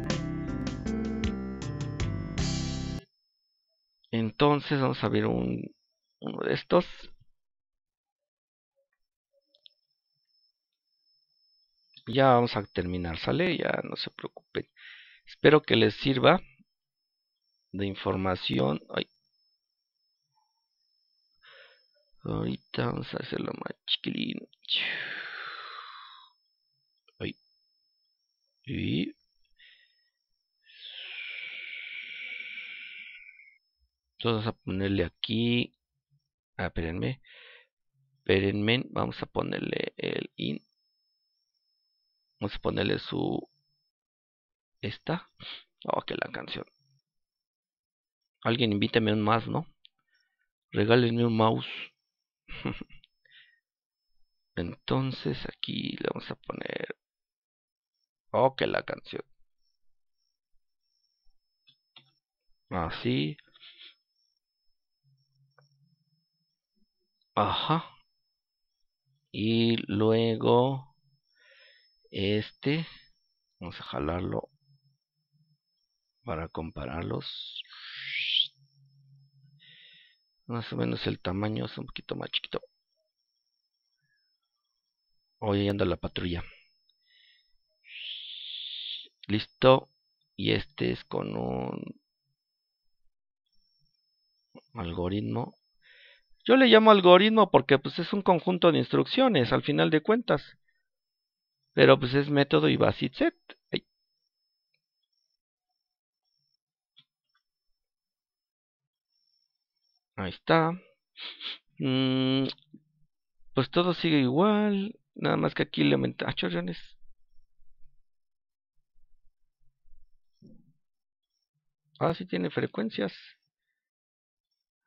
Entonces vamos a ver uno de estos. Ya vamos a terminar, ¿sale? Ya no se preocupen. Espero que les sirva de información. Ay. Ahorita vamos a hacerlo más chiquilín. Ay. Y Entonces vamos a ponerle aquí. Ah, espérenme. Espérenme. Vamos a ponerle el in. Vamos a ponerle su. Esta. Oh, que la canción. Alguien invítame un más, ¿no? Regálenme un mouse. [laughs] Entonces aquí le vamos a poner... Ok, oh, la canción. Así. Ajá. Y luego... Este. Vamos a jalarlo para compararlos. Más o menos el tamaño es un poquito más chiquito. Hoy anda la patrulla. Listo. Y este es con un algoritmo. Yo le llamo algoritmo porque pues es un conjunto de instrucciones al final de cuentas. Pero pues es método y basic set. Ahí está. Mm, pues todo sigue igual. Nada más que aquí le aumenta. Ah, chorrones. Ah, sí tiene frecuencias.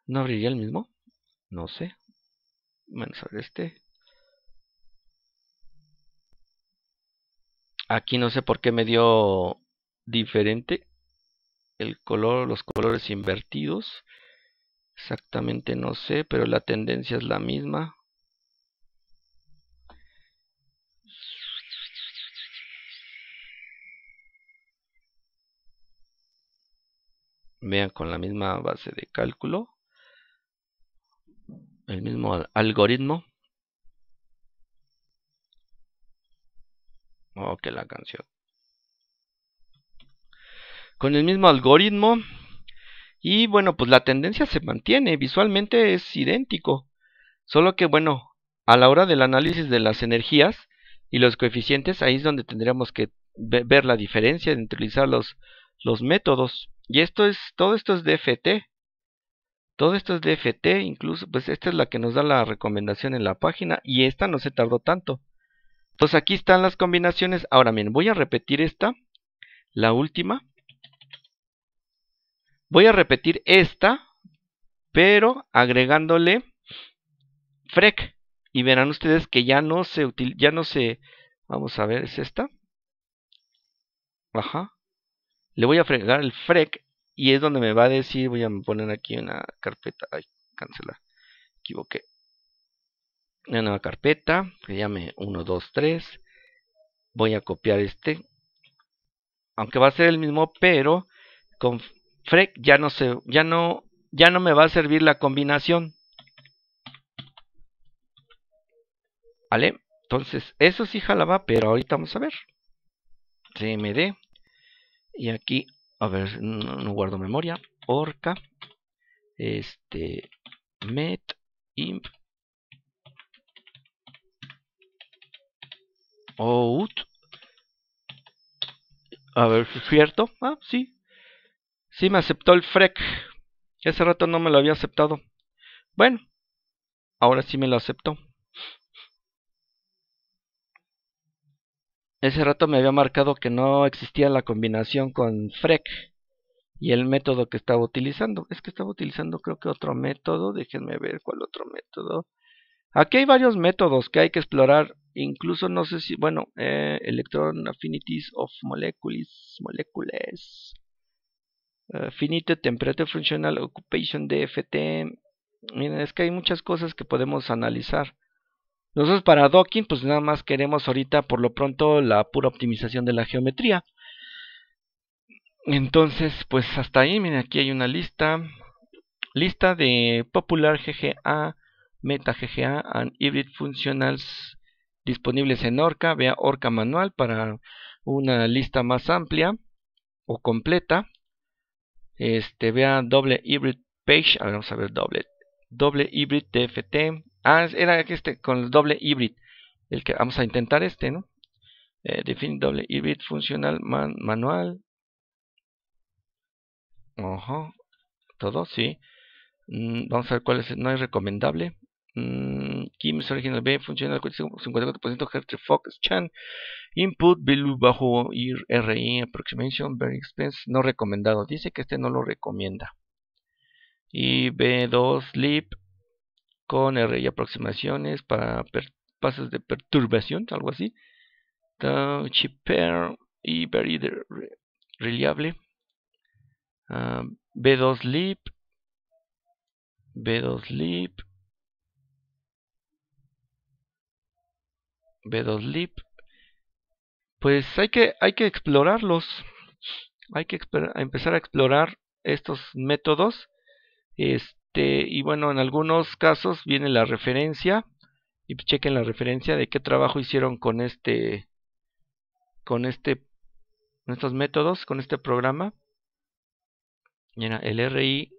¿No abriría el mismo? No sé. Bueno, a este. Aquí no sé por qué me dio diferente el color, los colores invertidos. Exactamente no sé, pero la tendencia es la misma. Vean con la misma base de cálculo, el mismo algoritmo. Ok, oh, la canción. Con el mismo algoritmo y bueno, pues la tendencia se mantiene, visualmente es idéntico. Solo que bueno, a la hora del análisis de las energías y los coeficientes, ahí es donde tendríamos que ver la diferencia entre utilizar los, los métodos. Y esto es, todo esto es DFT. Todo esto es DFT, incluso, pues esta es la que nos da la recomendación en la página y esta no se tardó tanto. Entonces pues aquí están las combinaciones. Ahora bien, voy a repetir esta, la última, Voy a repetir esta, pero agregándole frec. Y verán ustedes que ya no se utiliza, ya no se... Vamos a ver, ¿es esta? Ajá. Le voy a fregar el frec y es donde me va a decir, voy a poner aquí una carpeta. Ay, cancelar. Equivoqué. Una nueva carpeta, que llame 123. Voy a copiar este. Aunque va a ser el mismo, pero con Freck ya no se, ya no, ya no me va a servir la combinación. ¿Vale? Entonces, eso sí jalaba, pero ahorita vamos a ver. CMD. Y aquí, a ver, no, guardo memoria. Orca. Este. Met. Imp. Out. A ver, ¿cierto? Ah, sí, Sí me aceptó el FREC. Ese rato no me lo había aceptado. Bueno, ahora sí me lo aceptó. Ese rato me había marcado que no existía la combinación con FREC y el método que estaba utilizando. Es que estaba utilizando creo que otro método. Déjenme ver cuál otro método. Aquí hay varios métodos que hay que explorar. Incluso no sé si, bueno, eh, Electron Affinities of Molecules, molecules eh, finite temperature functional occupation DFT. Miren, es que hay muchas cosas que podemos analizar. Nosotros para docking, pues nada más queremos ahorita por lo pronto la pura optimización de la geometría. Entonces, pues hasta ahí, miren, aquí hay una lista. Lista de Popular GGA, Meta GGA and Hybrid Functionals disponibles en Orca. Vea Orca Manual para una lista más amplia o completa. Este, vean doble hybrid page. A vamos a ver doble. Doble hybrid TFT. Ah, era este con el doble hybrid. El que vamos a intentar este, ¿no? Eh, define doble hybrid funcional manual. Ojo. Todo, sí. Mm, vamos a ver cuál es. No es recomendable. Mm, Kim Kim's Original B funciona al 54% Hertz Fox Chan. Input, Bilu bajo RI Approximation, Very expensive no recomendado. Dice que este no lo recomienda. Y B2 slip con RI aproximaciones para pasos de perturbación, algo así. The cheaper y Very Reliable. B2 slip B2 lip b Pues hay que, hay que explorarlos. Hay que empezar a explorar estos métodos. Este, y bueno, en algunos casos viene la referencia. Y chequen la referencia de qué trabajo hicieron con este. Con este. Con estos métodos, con este programa. Mira, el RIJ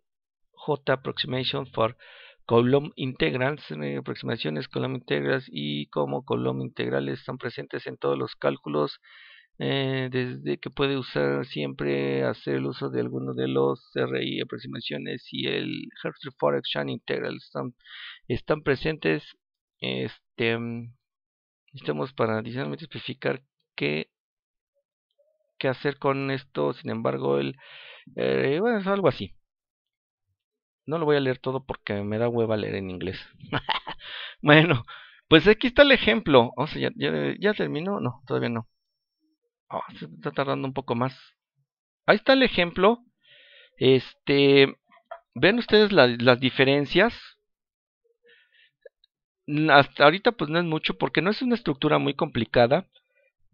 Approximation for column integrals, aproximaciones Coulomb integrals y como column integrales están presentes en todos los cálculos eh, desde que puede usar siempre hacer el uso de alguno de los RI aproximaciones y el Hertz Action Integral están, están presentes este estamos para adicionalmente especificar qué, qué hacer con esto sin embargo el eh, bueno, es algo así no lo voy a leer todo porque me da hueva leer en inglés. [laughs] bueno, pues aquí está el ejemplo. O ya, ya, terminó. No, todavía no. Ah, se está tardando un poco más. Ahí está el ejemplo. Este, ven ustedes las diferencias. Hasta ahorita pues no es mucho porque no es una estructura muy complicada.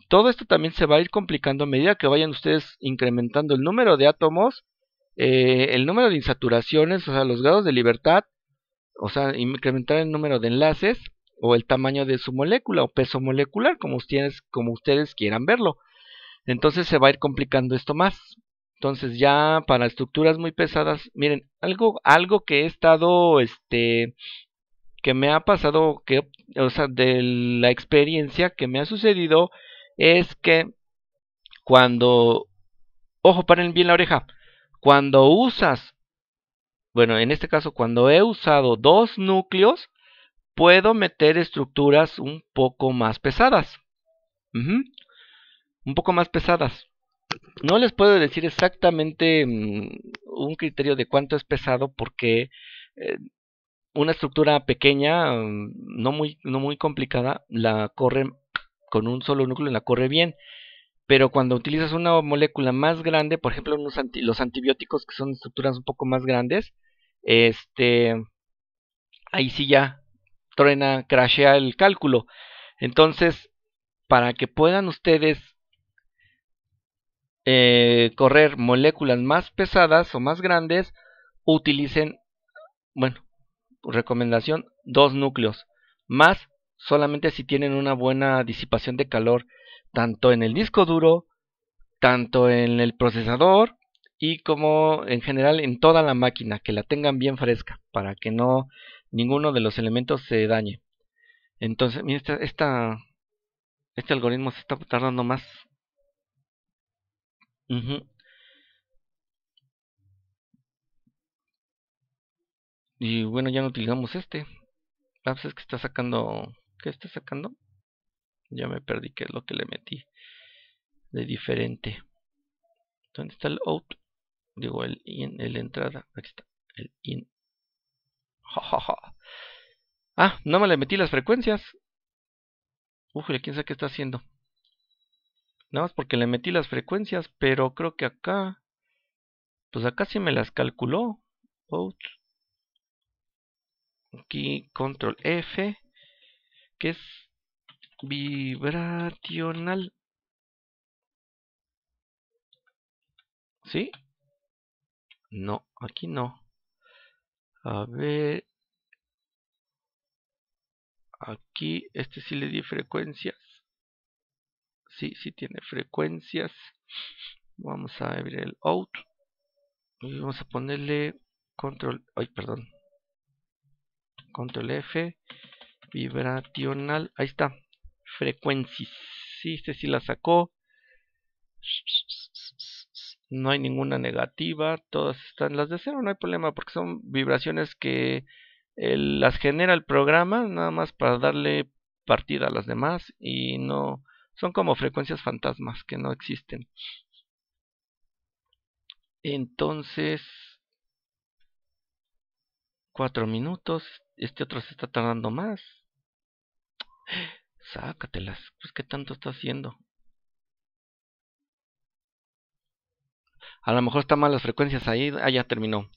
Todo esto también se va a ir complicando a medida que vayan ustedes incrementando el número de átomos eh, el número de insaturaciones, o sea, los grados de libertad, o sea, incrementar el número de enlaces o el tamaño de su molécula o peso molecular, como ustedes, como ustedes quieran verlo. Entonces se va a ir complicando esto más. Entonces ya para estructuras muy pesadas, miren, algo, algo que he estado, este, que me ha pasado, que, o sea, de la experiencia que me ha sucedido, es que cuando, ojo, paren bien la oreja, cuando usas, bueno, en este caso, cuando he usado dos núcleos, puedo meter estructuras un poco más pesadas. Un poco más pesadas. No les puedo decir exactamente mm, un criterio de cuánto es pesado porque eh, una estructura pequeña, mm, no muy, no muy complicada, la corre con un solo núcleo, la corre bien pero cuando utilizas una molécula más grande, por ejemplo los antibióticos que son estructuras un poco más grandes, este, ahí sí ya truena, crashea el cálculo. Entonces, para que puedan ustedes eh, correr moléculas más pesadas o más grandes, utilicen, bueno, recomendación, dos núcleos, más solamente si tienen una buena disipación de calor tanto en el disco duro, tanto en el procesador y como en general en toda la máquina, que la tengan bien fresca para que no ninguno de los elementos se dañe. Entonces, mira, esta, este algoritmo se está tardando más. Y bueno, ya no utilizamos este. ¿Qué ah, pues que está sacando... ¿Qué está sacando? Ya me perdí que es lo que le metí de diferente. ¿Dónde está el out? Digo, el in, la entrada. Aquí está, el in. Ja, Ah, no me le metí las frecuencias. Uf, quién sabe qué está haciendo. Nada más porque le metí las frecuencias, pero creo que acá... Pues acá sí me las calculó. Out. Aquí, control F. Que es vibracional. ¿Sí? No, aquí no. A ver. Aquí, este sí le di frecuencias. Sí, sí tiene frecuencias. Vamos a abrir el out. Y vamos a ponerle control. Ay, perdón. Control F. Vibracional. Ahí está frecuencias si este la sacó. No hay ninguna negativa. Todas están las de cero. No hay problema porque son vibraciones que las genera el programa nada más para darle partida a las demás y no son como frecuencias fantasmas que no existen. Entonces, cuatro minutos. Este otro se está tardando más. Sácatelas, pues qué tanto está haciendo. A lo mejor están mal las frecuencias ahí. Ah, ya terminó.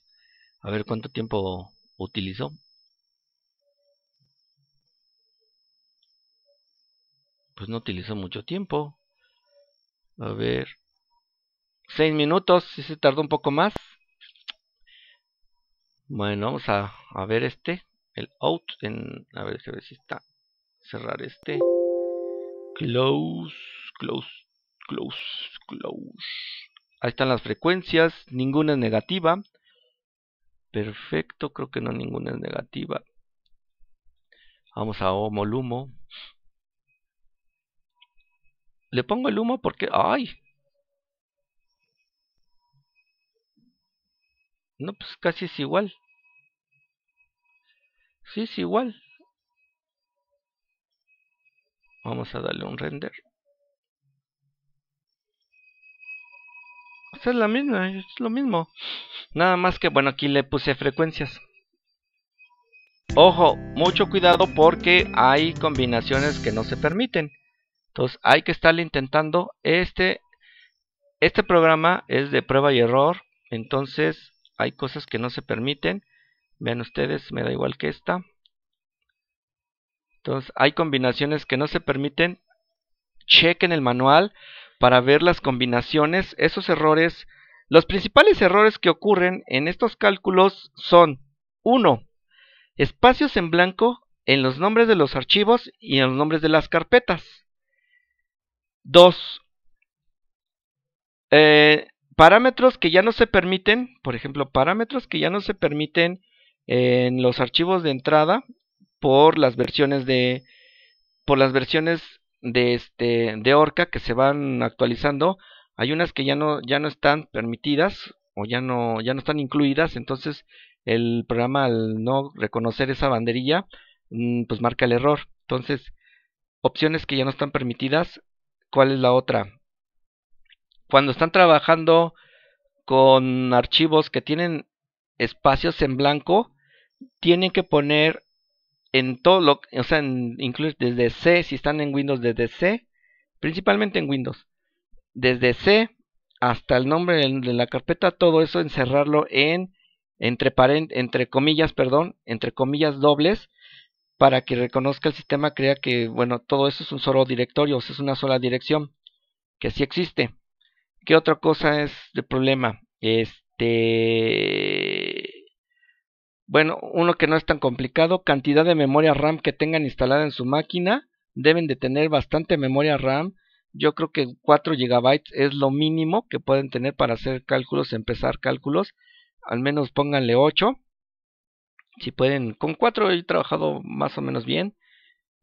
A ver cuánto tiempo utilizó. Pues no utilizó mucho tiempo. A ver. Seis minutos. Si se tardó un poco más. Bueno, vamos a, a ver este. El out. En, a ver, a ver si está cerrar este. Close, close, close, close. Ahí están las frecuencias, ninguna es negativa. Perfecto, creo que no ninguna es negativa. Vamos a Homo Lumo. Le pongo el humo porque... ¡Ay! No, pues casi es igual. Sí, es igual. Vamos a darle un render. es la misma, es lo mismo. Nada más que, bueno, aquí le puse frecuencias. Ojo, mucho cuidado porque hay combinaciones que no se permiten. Entonces hay que estarle intentando. Este, este programa es de prueba y error. Entonces hay cosas que no se permiten. Vean ustedes, me da igual que esta. Entonces, hay combinaciones que no se permiten. Chequen el manual para ver las combinaciones, esos errores. Los principales errores que ocurren en estos cálculos son 1. Espacios en blanco en los nombres de los archivos y en los nombres de las carpetas. 2. Eh, parámetros que ya no se permiten, por ejemplo, parámetros que ya no se permiten en los archivos de entrada por las versiones de por las versiones de este de Orca que se van actualizando, hay unas que ya no ya no están permitidas o ya no ya no están incluidas, entonces el programa al no reconocer esa banderilla mm, pues marca el error. Entonces, opciones que ya no están permitidas, ¿cuál es la otra? Cuando están trabajando con archivos que tienen espacios en blanco, tienen que poner en todo lo, o sea, en, incluso desde C, si están en Windows, desde C, principalmente en Windows, desde C hasta el nombre de la carpeta, todo eso encerrarlo en entre, parent, entre comillas, perdón, entre comillas dobles, para que reconozca el sistema, crea que, bueno, todo eso es un solo directorio, o sea, es una sola dirección, que sí existe. ¿Qué otra cosa es de problema? Este bueno, uno que no es tan complicado, cantidad de memoria RAM que tengan instalada en su máquina. Deben de tener bastante memoria RAM. Yo creo que 4 GB es lo mínimo que pueden tener para hacer cálculos, empezar cálculos. Al menos pónganle 8. Si pueden, con 4 he trabajado más o menos bien.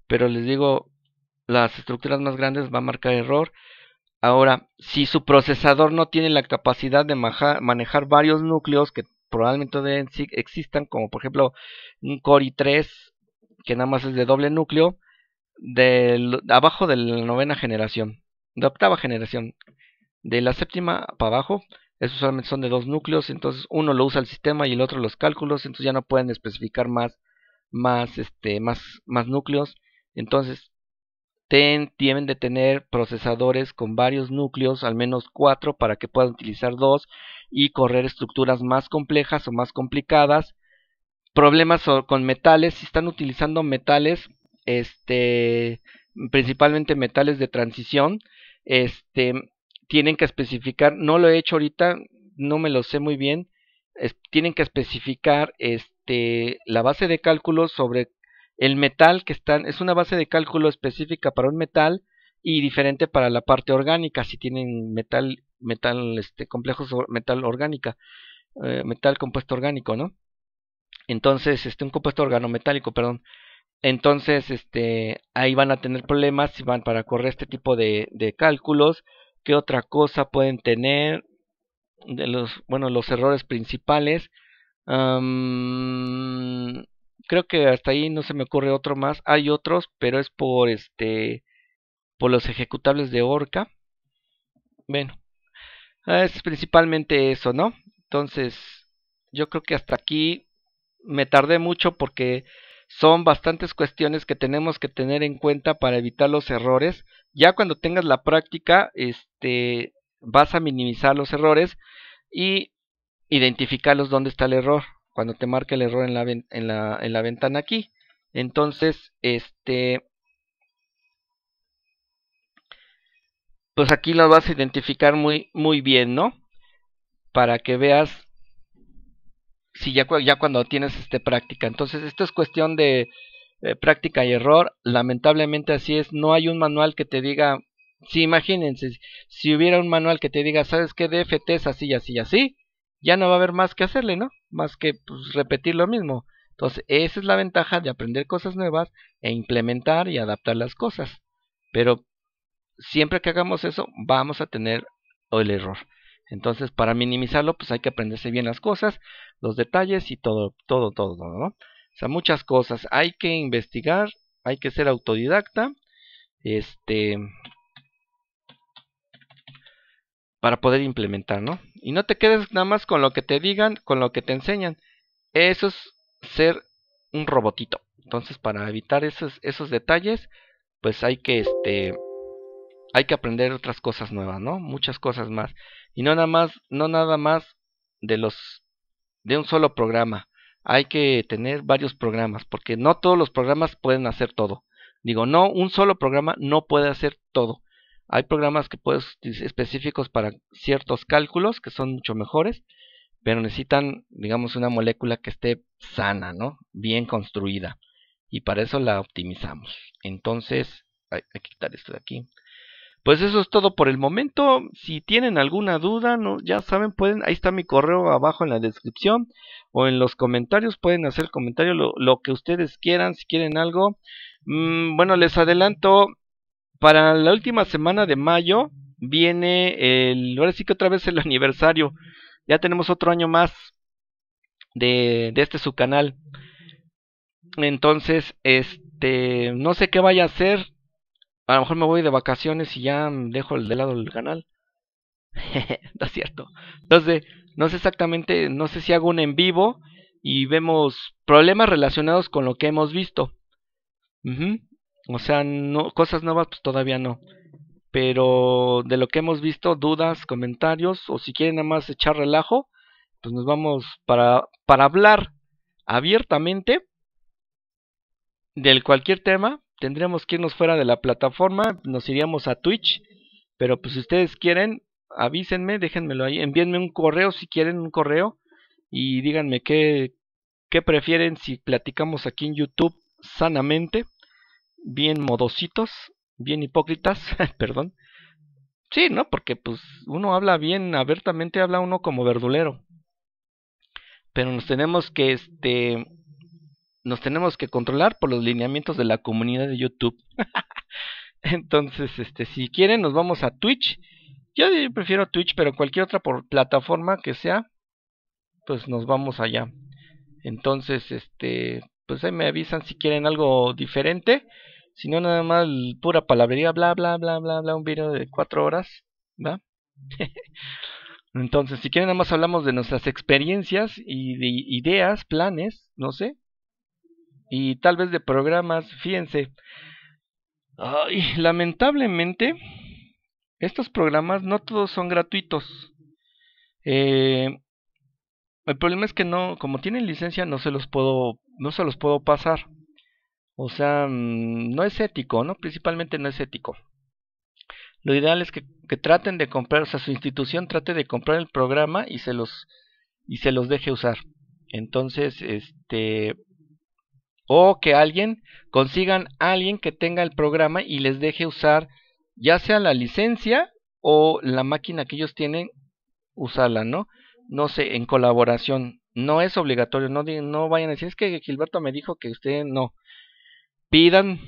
Pero les digo, las estructuras más grandes va a marcar error. Ahora, si su procesador no tiene la capacidad de manejar varios núcleos que probablemente de, existan, como por ejemplo un Core i3 que nada más es de doble núcleo, de abajo de la novena generación, de octava generación, de la séptima para abajo, esos solamente son de dos núcleos, entonces uno lo usa el sistema y el otro los cálculos, entonces ya no pueden especificar más, más, este, más, más núcleos, entonces ten, tienen de tener procesadores con varios núcleos, al menos cuatro, para que puedan utilizar dos y correr estructuras más complejas o más complicadas. Problemas con metales, si están utilizando metales, este, principalmente metales de transición, este, tienen que especificar, no lo he hecho ahorita, no me lo sé muy bien, tienen que especificar este, la base de cálculo sobre el metal que están, es una base de cálculo específica para un metal y diferente para la parte orgánica, si tienen metal metal este complejos metal orgánica eh, metal compuesto orgánico no entonces este un compuesto organometálico perdón entonces este ahí van a tener problemas si van para correr este tipo de, cálculos qué otra cosa pueden tener de los bueno los errores principales creo que hasta ahí no se me ocurre otro más hay otros pero es por este por los ejecutables de Orca bueno Ah, es principalmente eso, ¿no? Entonces, yo creo que hasta aquí me tardé mucho porque son bastantes cuestiones que tenemos que tener en cuenta para evitar los errores. Ya cuando tengas la práctica, este, vas a minimizar los errores y identificarlos dónde está el error cuando te marque el error en la, en la, en la ventana aquí. Entonces, este, pues aquí las vas a identificar muy, muy bien, ¿no? Para que veas si ya, cuando tienes este, práctica. Entonces, esto es cuestión de eh, práctica y error. Lamentablemente así es. No hay un manual que te diga, si imagínense, si hubiera un manual que te diga, ¿sabes qué? DFT es así, así, así, ya no va a haber más que hacerle, ¿no? Más que pues, repetir lo mismo. Entonces, esa es la ventaja de aprender cosas nuevas e implementar y adaptar las cosas. Pero siempre que hagamos eso vamos a tener el error. Entonces, para minimizarlo, pues hay que aprenderse bien las cosas, los detalles y todo, todo, todo, ¿no? O sea, muchas cosas. Hay que investigar, hay que ser autodidacta, este, para poder implementar, ¿no? Y no te quedes nada más con lo que te digan, con lo que te enseñan. Eso es ser un robotito. Entonces, para evitar esos, esos detalles, pues hay que, este, hay que aprender otras cosas nuevas, ¿no? Muchas cosas más. Y no nada más, no nada más de los de un solo programa. Hay que tener varios programas, porque no todos los programas pueden hacer todo. Digo, no, un solo programa no puede hacer todo. Hay programas que puedes específicos para ciertos cálculos que son mucho mejores, pero necesitan, digamos, una molécula que esté sana, ¿no? Bien construida. Y para eso la optimizamos. Entonces, hay, hay que quitar esto de aquí. Pues eso es todo por el momento. Si tienen alguna duda, no, ya saben, pueden, ahí está mi correo abajo en la descripción o en los comentarios, pueden hacer comentarios lo, lo, que ustedes quieran, si quieren algo. Mm, bueno, les adelanto, para la última semana de mayo viene el, ahora sí que otra vez el [laughs] aniversario. Ya tenemos otro año más de, de este su canal. Entonces, este, no sé qué vaya a hacer a lo mejor me voy de vacaciones y ya dejo el de lado el canal. [laughs] no es cierto. Entonces, no sé exactamente, no sé si hago un en vivo y vemos problemas relacionados con lo que hemos visto. O sea, cosas nuevas pues todavía no. Pero de lo que hemos visto, dudas, comentarios o si quieren nada más echar relajo, pues nos vamos para, para hablar abiertamente del cualquier tema tendríamos que irnos fuera de la plataforma, nos iríamos a Twitch, pero pues si ustedes quieren, avísenme, déjenmelo ahí, envíenme un correo si quieren un correo y díganme qué, qué prefieren si platicamos aquí en YouTube sanamente, bien modositos, bien hipócritas, [laughs] perdón. Sí, ¿no? Porque pues uno habla bien abiertamente, habla uno como verdulero. Pero nos tenemos que este nos tenemos que controlar por los lineamientos de la comunidad de YouTube. [laughs] Entonces, este, si quieren, nos vamos a Twitch. Yo prefiero Twitch, pero cualquier otra por plataforma que sea, pues nos vamos allá. Entonces, este, pues ahí me avisan si quieren algo diferente. Si no, nada más pura palabrería, bla, bla, bla, bla, bla, un video de cuatro horas, ¿va? [laughs] Entonces, si quieren, nada más hablamos de nuestras experiencias y de ideas, planes, no sé, y tal vez de programas, fíjense. Ay, lamentablemente, estos programas no todos son gratuitos. Eh, el problema es que no, como tienen licencia, no se los puedo, no se los puedo pasar. O sea, mm, no es ético, ¿no? Principalmente no es ético. Lo ideal es que, que traten de comprar, o sea, su institución trate de comprar el programa y se los, y se los deje usar. Entonces, este, o que alguien consigan alguien que tenga el programa y les deje usar ya sea la licencia o la máquina que ellos tienen usarla, ¿no? No sé, en colaboración. No es obligatorio, no, no vayan a decir, es que Gilberto me dijo que ustedes no. Pidan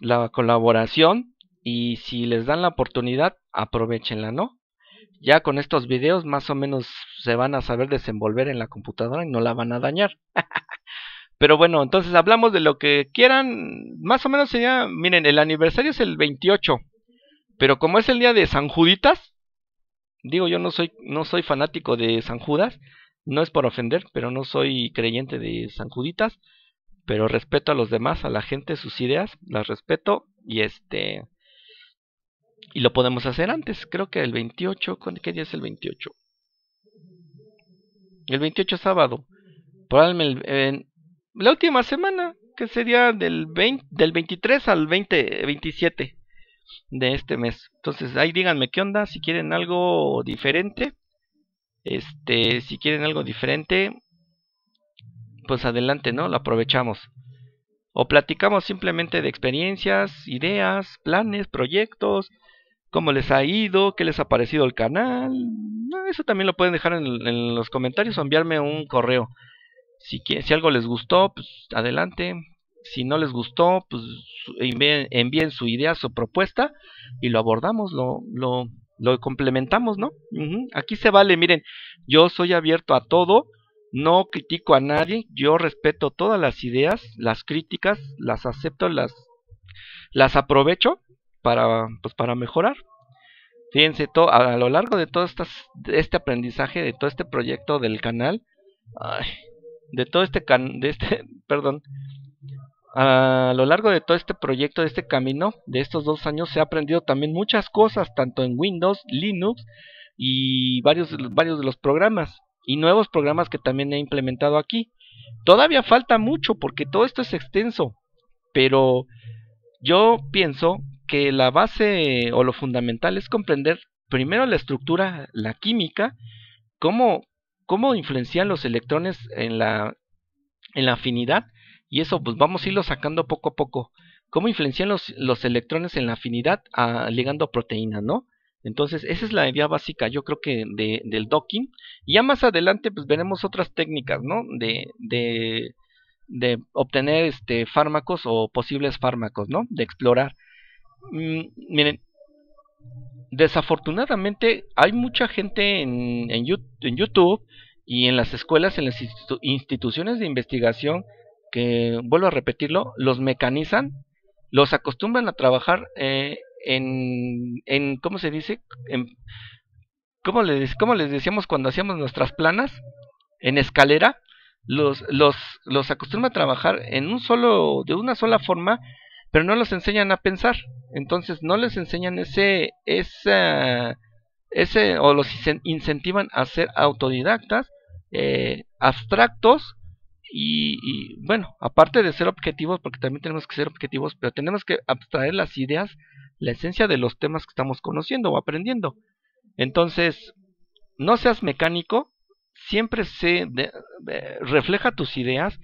la colaboración y si les dan la oportunidad, aprovechenla, ¿no? Ya con estos videos más o menos se van a saber desenvolver en la computadora y no la van a dañar. [laughs] Pero bueno, entonces hablamos de lo que quieran. Más o menos sería, miren, el aniversario es el 28. Pero como es el día de San Juditas, digo yo no soy, no soy fanático de San Judas, no es por ofender, pero no soy creyente de San Juditas, pero respeto a los demás, a la gente, sus ideas, las respeto y este... Y lo podemos hacer antes, creo que el 28, ¿qué día es el 28? El 28 es sábado. Probablemente, el la última semana, que sería del, del 23 al 20, 27 de este mes. Entonces ahí díganme qué onda, si quieren algo diferente. Este, si quieren algo diferente, pues adelante, ¿no? Lo aprovechamos. O platicamos simplemente de experiencias, ideas, planes, proyectos, cómo les ha ido, qué les ha parecido el canal. Eso también lo pueden dejar en los comentarios o enviarme un correo si, algo les gustó, pues adelante. Si no les gustó, pues envíen, su idea, su propuesta y lo abordamos, lo, complementamos, ¿no? Aquí se vale, miren, yo soy abierto a todo, no critico a nadie, yo respeto todas las ideas, las críticas, las acepto, las, las aprovecho para, pues, mejorar. Fíjense, todo, a, lo largo de todo este aprendizaje, de todo este proyecto del canal, de todo este, can de este [laughs] perdón, a lo largo de todo este proyecto, de este camino, de estos dos años, se ha aprendido también muchas cosas, tanto en Windows, Linux y varios, varios de los programas y nuevos programas que también he implementado aquí. Todavía falta mucho porque todo esto es extenso, pero yo pienso que la base o lo fundamental es comprender primero la estructura, la química, cómo cómo influencian los electrones en la, en la afinidad. Y eso pues vamos a irlo sacando poco a poco. Cómo influencian los, los electrones en la afinidad ah, a, ligando proteínas, ¿no? Entonces, esa es la idea básica, yo creo que del docking. Y ya más adelante, pues veremos otras técnicas, ¿no? De, de, de obtener este, fármacos o posibles fármacos, ¿no? De explorar. Mm, miren, desafortunadamente hay mucha gente en, en, YouTube y en las escuelas, en las instituciones de investigación que, vuelvo a repetirlo, los mecanizan, los acostumbran a trabajar eh, en, en, ¿cómo se dice? En, ¿cómo, les, decíamos cuando hacíamos nuestras planas? En escalera. Los, los, los a trabajar en un solo, de una sola forma pero no los enseñan a pensar. Entonces no les enseñan ese, ese ese, o los incentivan a ser autodidactas, eh, abstractos y, bueno, aparte de ser objetivos, porque también tenemos que ser objetivos, pero tenemos que abstraer las ideas, la esencia de los temas que estamos conociendo o aprendiendo. Entonces, no seas mecánico, siempre se refleja tus ideas,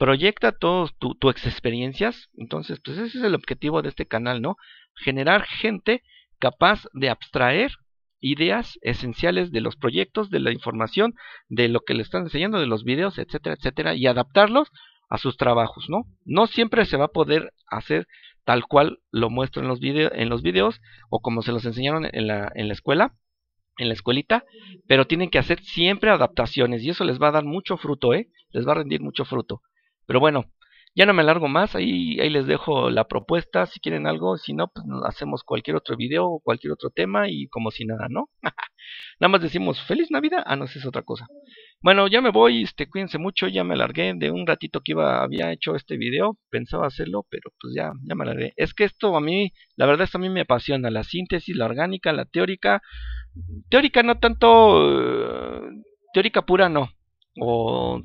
proyecta todas tus experiencias. Entonces, pues ese es el objetivo de este canal, ¿no? Generar gente capaz de abstraer ideas esenciales de los proyectos, de la información, de lo que le están enseñando, de los videos, etcétera, etcétera, y adaptarlos a sus trabajos, ¿no? No siempre se va a poder hacer tal cual lo muestro en los, en los videos o como se los enseñaron en la, en la escuela, en la escuelita, pero tienen que hacer siempre adaptaciones y eso les va a dar mucho fruto, ¿eh? Les va a rendir mucho fruto. Pero bueno, ya no me alargo más, ahí, ahí les dejo la propuesta, si quieren algo, si no, pues hacemos cualquier otro video o cualquier otro tema y como si nada, ¿no? [laughs] nada más decimos feliz Navidad, ah, no, es otra cosa. Bueno, ya me voy, este, cuídense mucho, ya me alargué de un ratito que iba, había hecho este video, pensaba hacerlo, pero pues ya, ya me alargué. Es que esto a mí, la verdad que a mí me apasiona, la síntesis, la orgánica, la teórica, teórica no tanto, eh, teórica pura no, o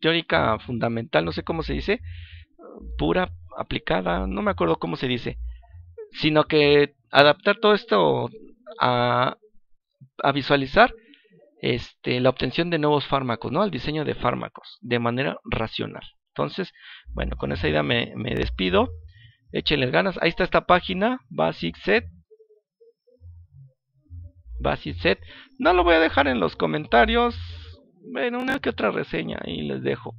teórica fundamental, no sé cómo se dice, pura, aplicada, no me acuerdo cómo se dice, sino que adaptar todo esto a, visualizar este, la obtención de nuevos fármacos, ¿no? Al diseño de fármacos de manera racional. Entonces, bueno, con esa idea me, me despido. Échenles ganas. Ahí está esta página, Basic Set. Basic Set. No lo voy a dejar en los comentarios bueno, una que otra reseña y les dejo.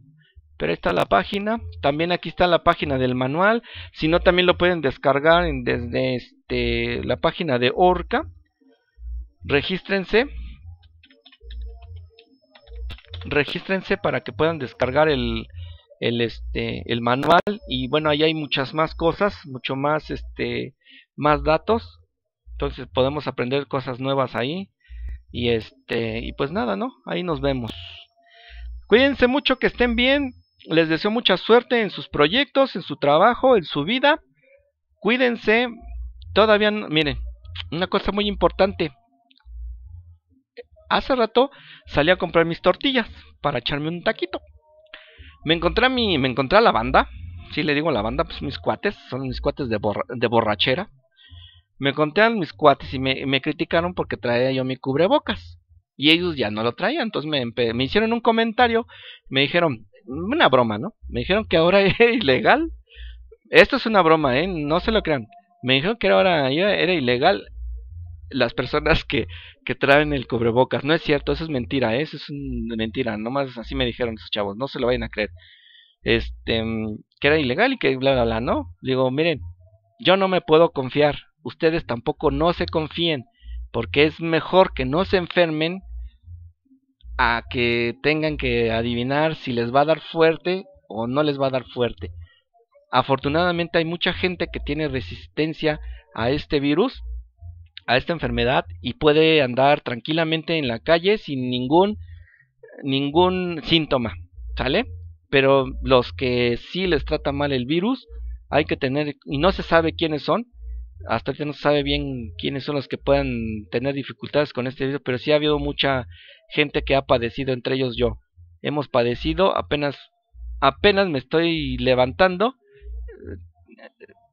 Pero esta la página. También aquí está la página del manual. Si no, también lo pueden descargar desde este, la página de Orca. Regístrense. Regístrense para que puedan descargar el, el, este, el manual. Y bueno, ahí hay muchas más cosas, mucho más, este, más datos. Entonces podemos aprender cosas nuevas ahí. Y este, y pues nada, ¿no? Ahí nos vemos. Cuídense mucho, que estén bien. Les deseo mucha suerte en sus proyectos, en su trabajo, en su vida. Cuídense. Todavía, miren, una cosa muy importante. Hace rato salí a comprar mis tortillas para echarme un taquito. Me encontré a mi, me encontré la banda. Si le digo a la banda, pues mis cuates, son mis cuates de borrachera. Me a mis cuates y me, criticaron porque traía yo mi cubrebocas. Y ellos ya no lo traían. Entonces me, hicieron un comentario. Me dijeron, una broma, ¿no? Me dijeron que ahora [laughs] era ilegal. Esto es una broma, ¿eh? No se lo crean. Me dijeron que ahora era ilegal las personas que, que traen el cubrebocas. No es cierto, eso es mentira, ¿eh? eso es mentira. mentira. Nomás así me dijeron esos chavos, no se lo vayan a creer. Este, mm, que era ilegal y que bla, bla, bla, ¿no? Digo, miren, yo no me puedo confiar ustedes tampoco no se confíen, porque es mejor que no se enfermen a que tengan que adivinar si les va a dar fuerte o no les va a dar fuerte. Afortunadamente hay mucha gente que tiene resistencia a este virus, a esta enfermedad y puede andar tranquilamente en la calle sin ningún ningún síntoma, ¿sale? Pero los que sí les trata mal el virus, hay que tener y no se sabe quiénes son, hasta que no sabe bien quiénes son los que puedan tener dificultades con este video... pero sí ha habido mucha gente que ha padecido, entre ellos yo. Hemos padecido, apenas, apenas me estoy levantando.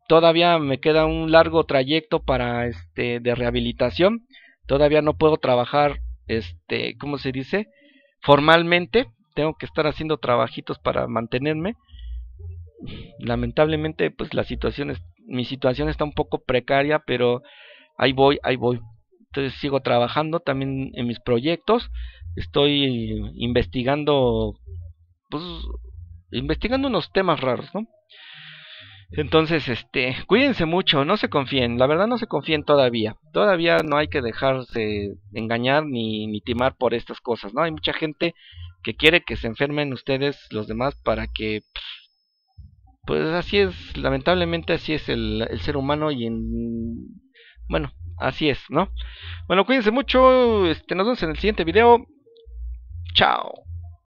Todavía me queda un largo trayecto para este de rehabilitación. Todavía no puedo trabajar, este, ¿cómo se dice? Formalmente. Tengo que estar haciendo trabajitos para mantenerme lamentablemente pues la situación es mi situación está un poco precaria, pero ahí voy, ahí voy. Entonces sigo trabajando también en mis proyectos, estoy investigando, pues, investigando unos temas raros, ¿no? Entonces, este, cuídense mucho, no se confíen, la verdad no se confíen todavía. Todavía no hay que dejarse engañar ni, ni timar por estas cosas, ¿no? Hay mucha gente que quiere que se enfermen ustedes los demás para que pues, pues así es, lamentablemente así es el, ser humano y en... Bueno, así es, ¿no? Bueno, cuídense mucho, este, nos vemos en el siguiente video. Chao.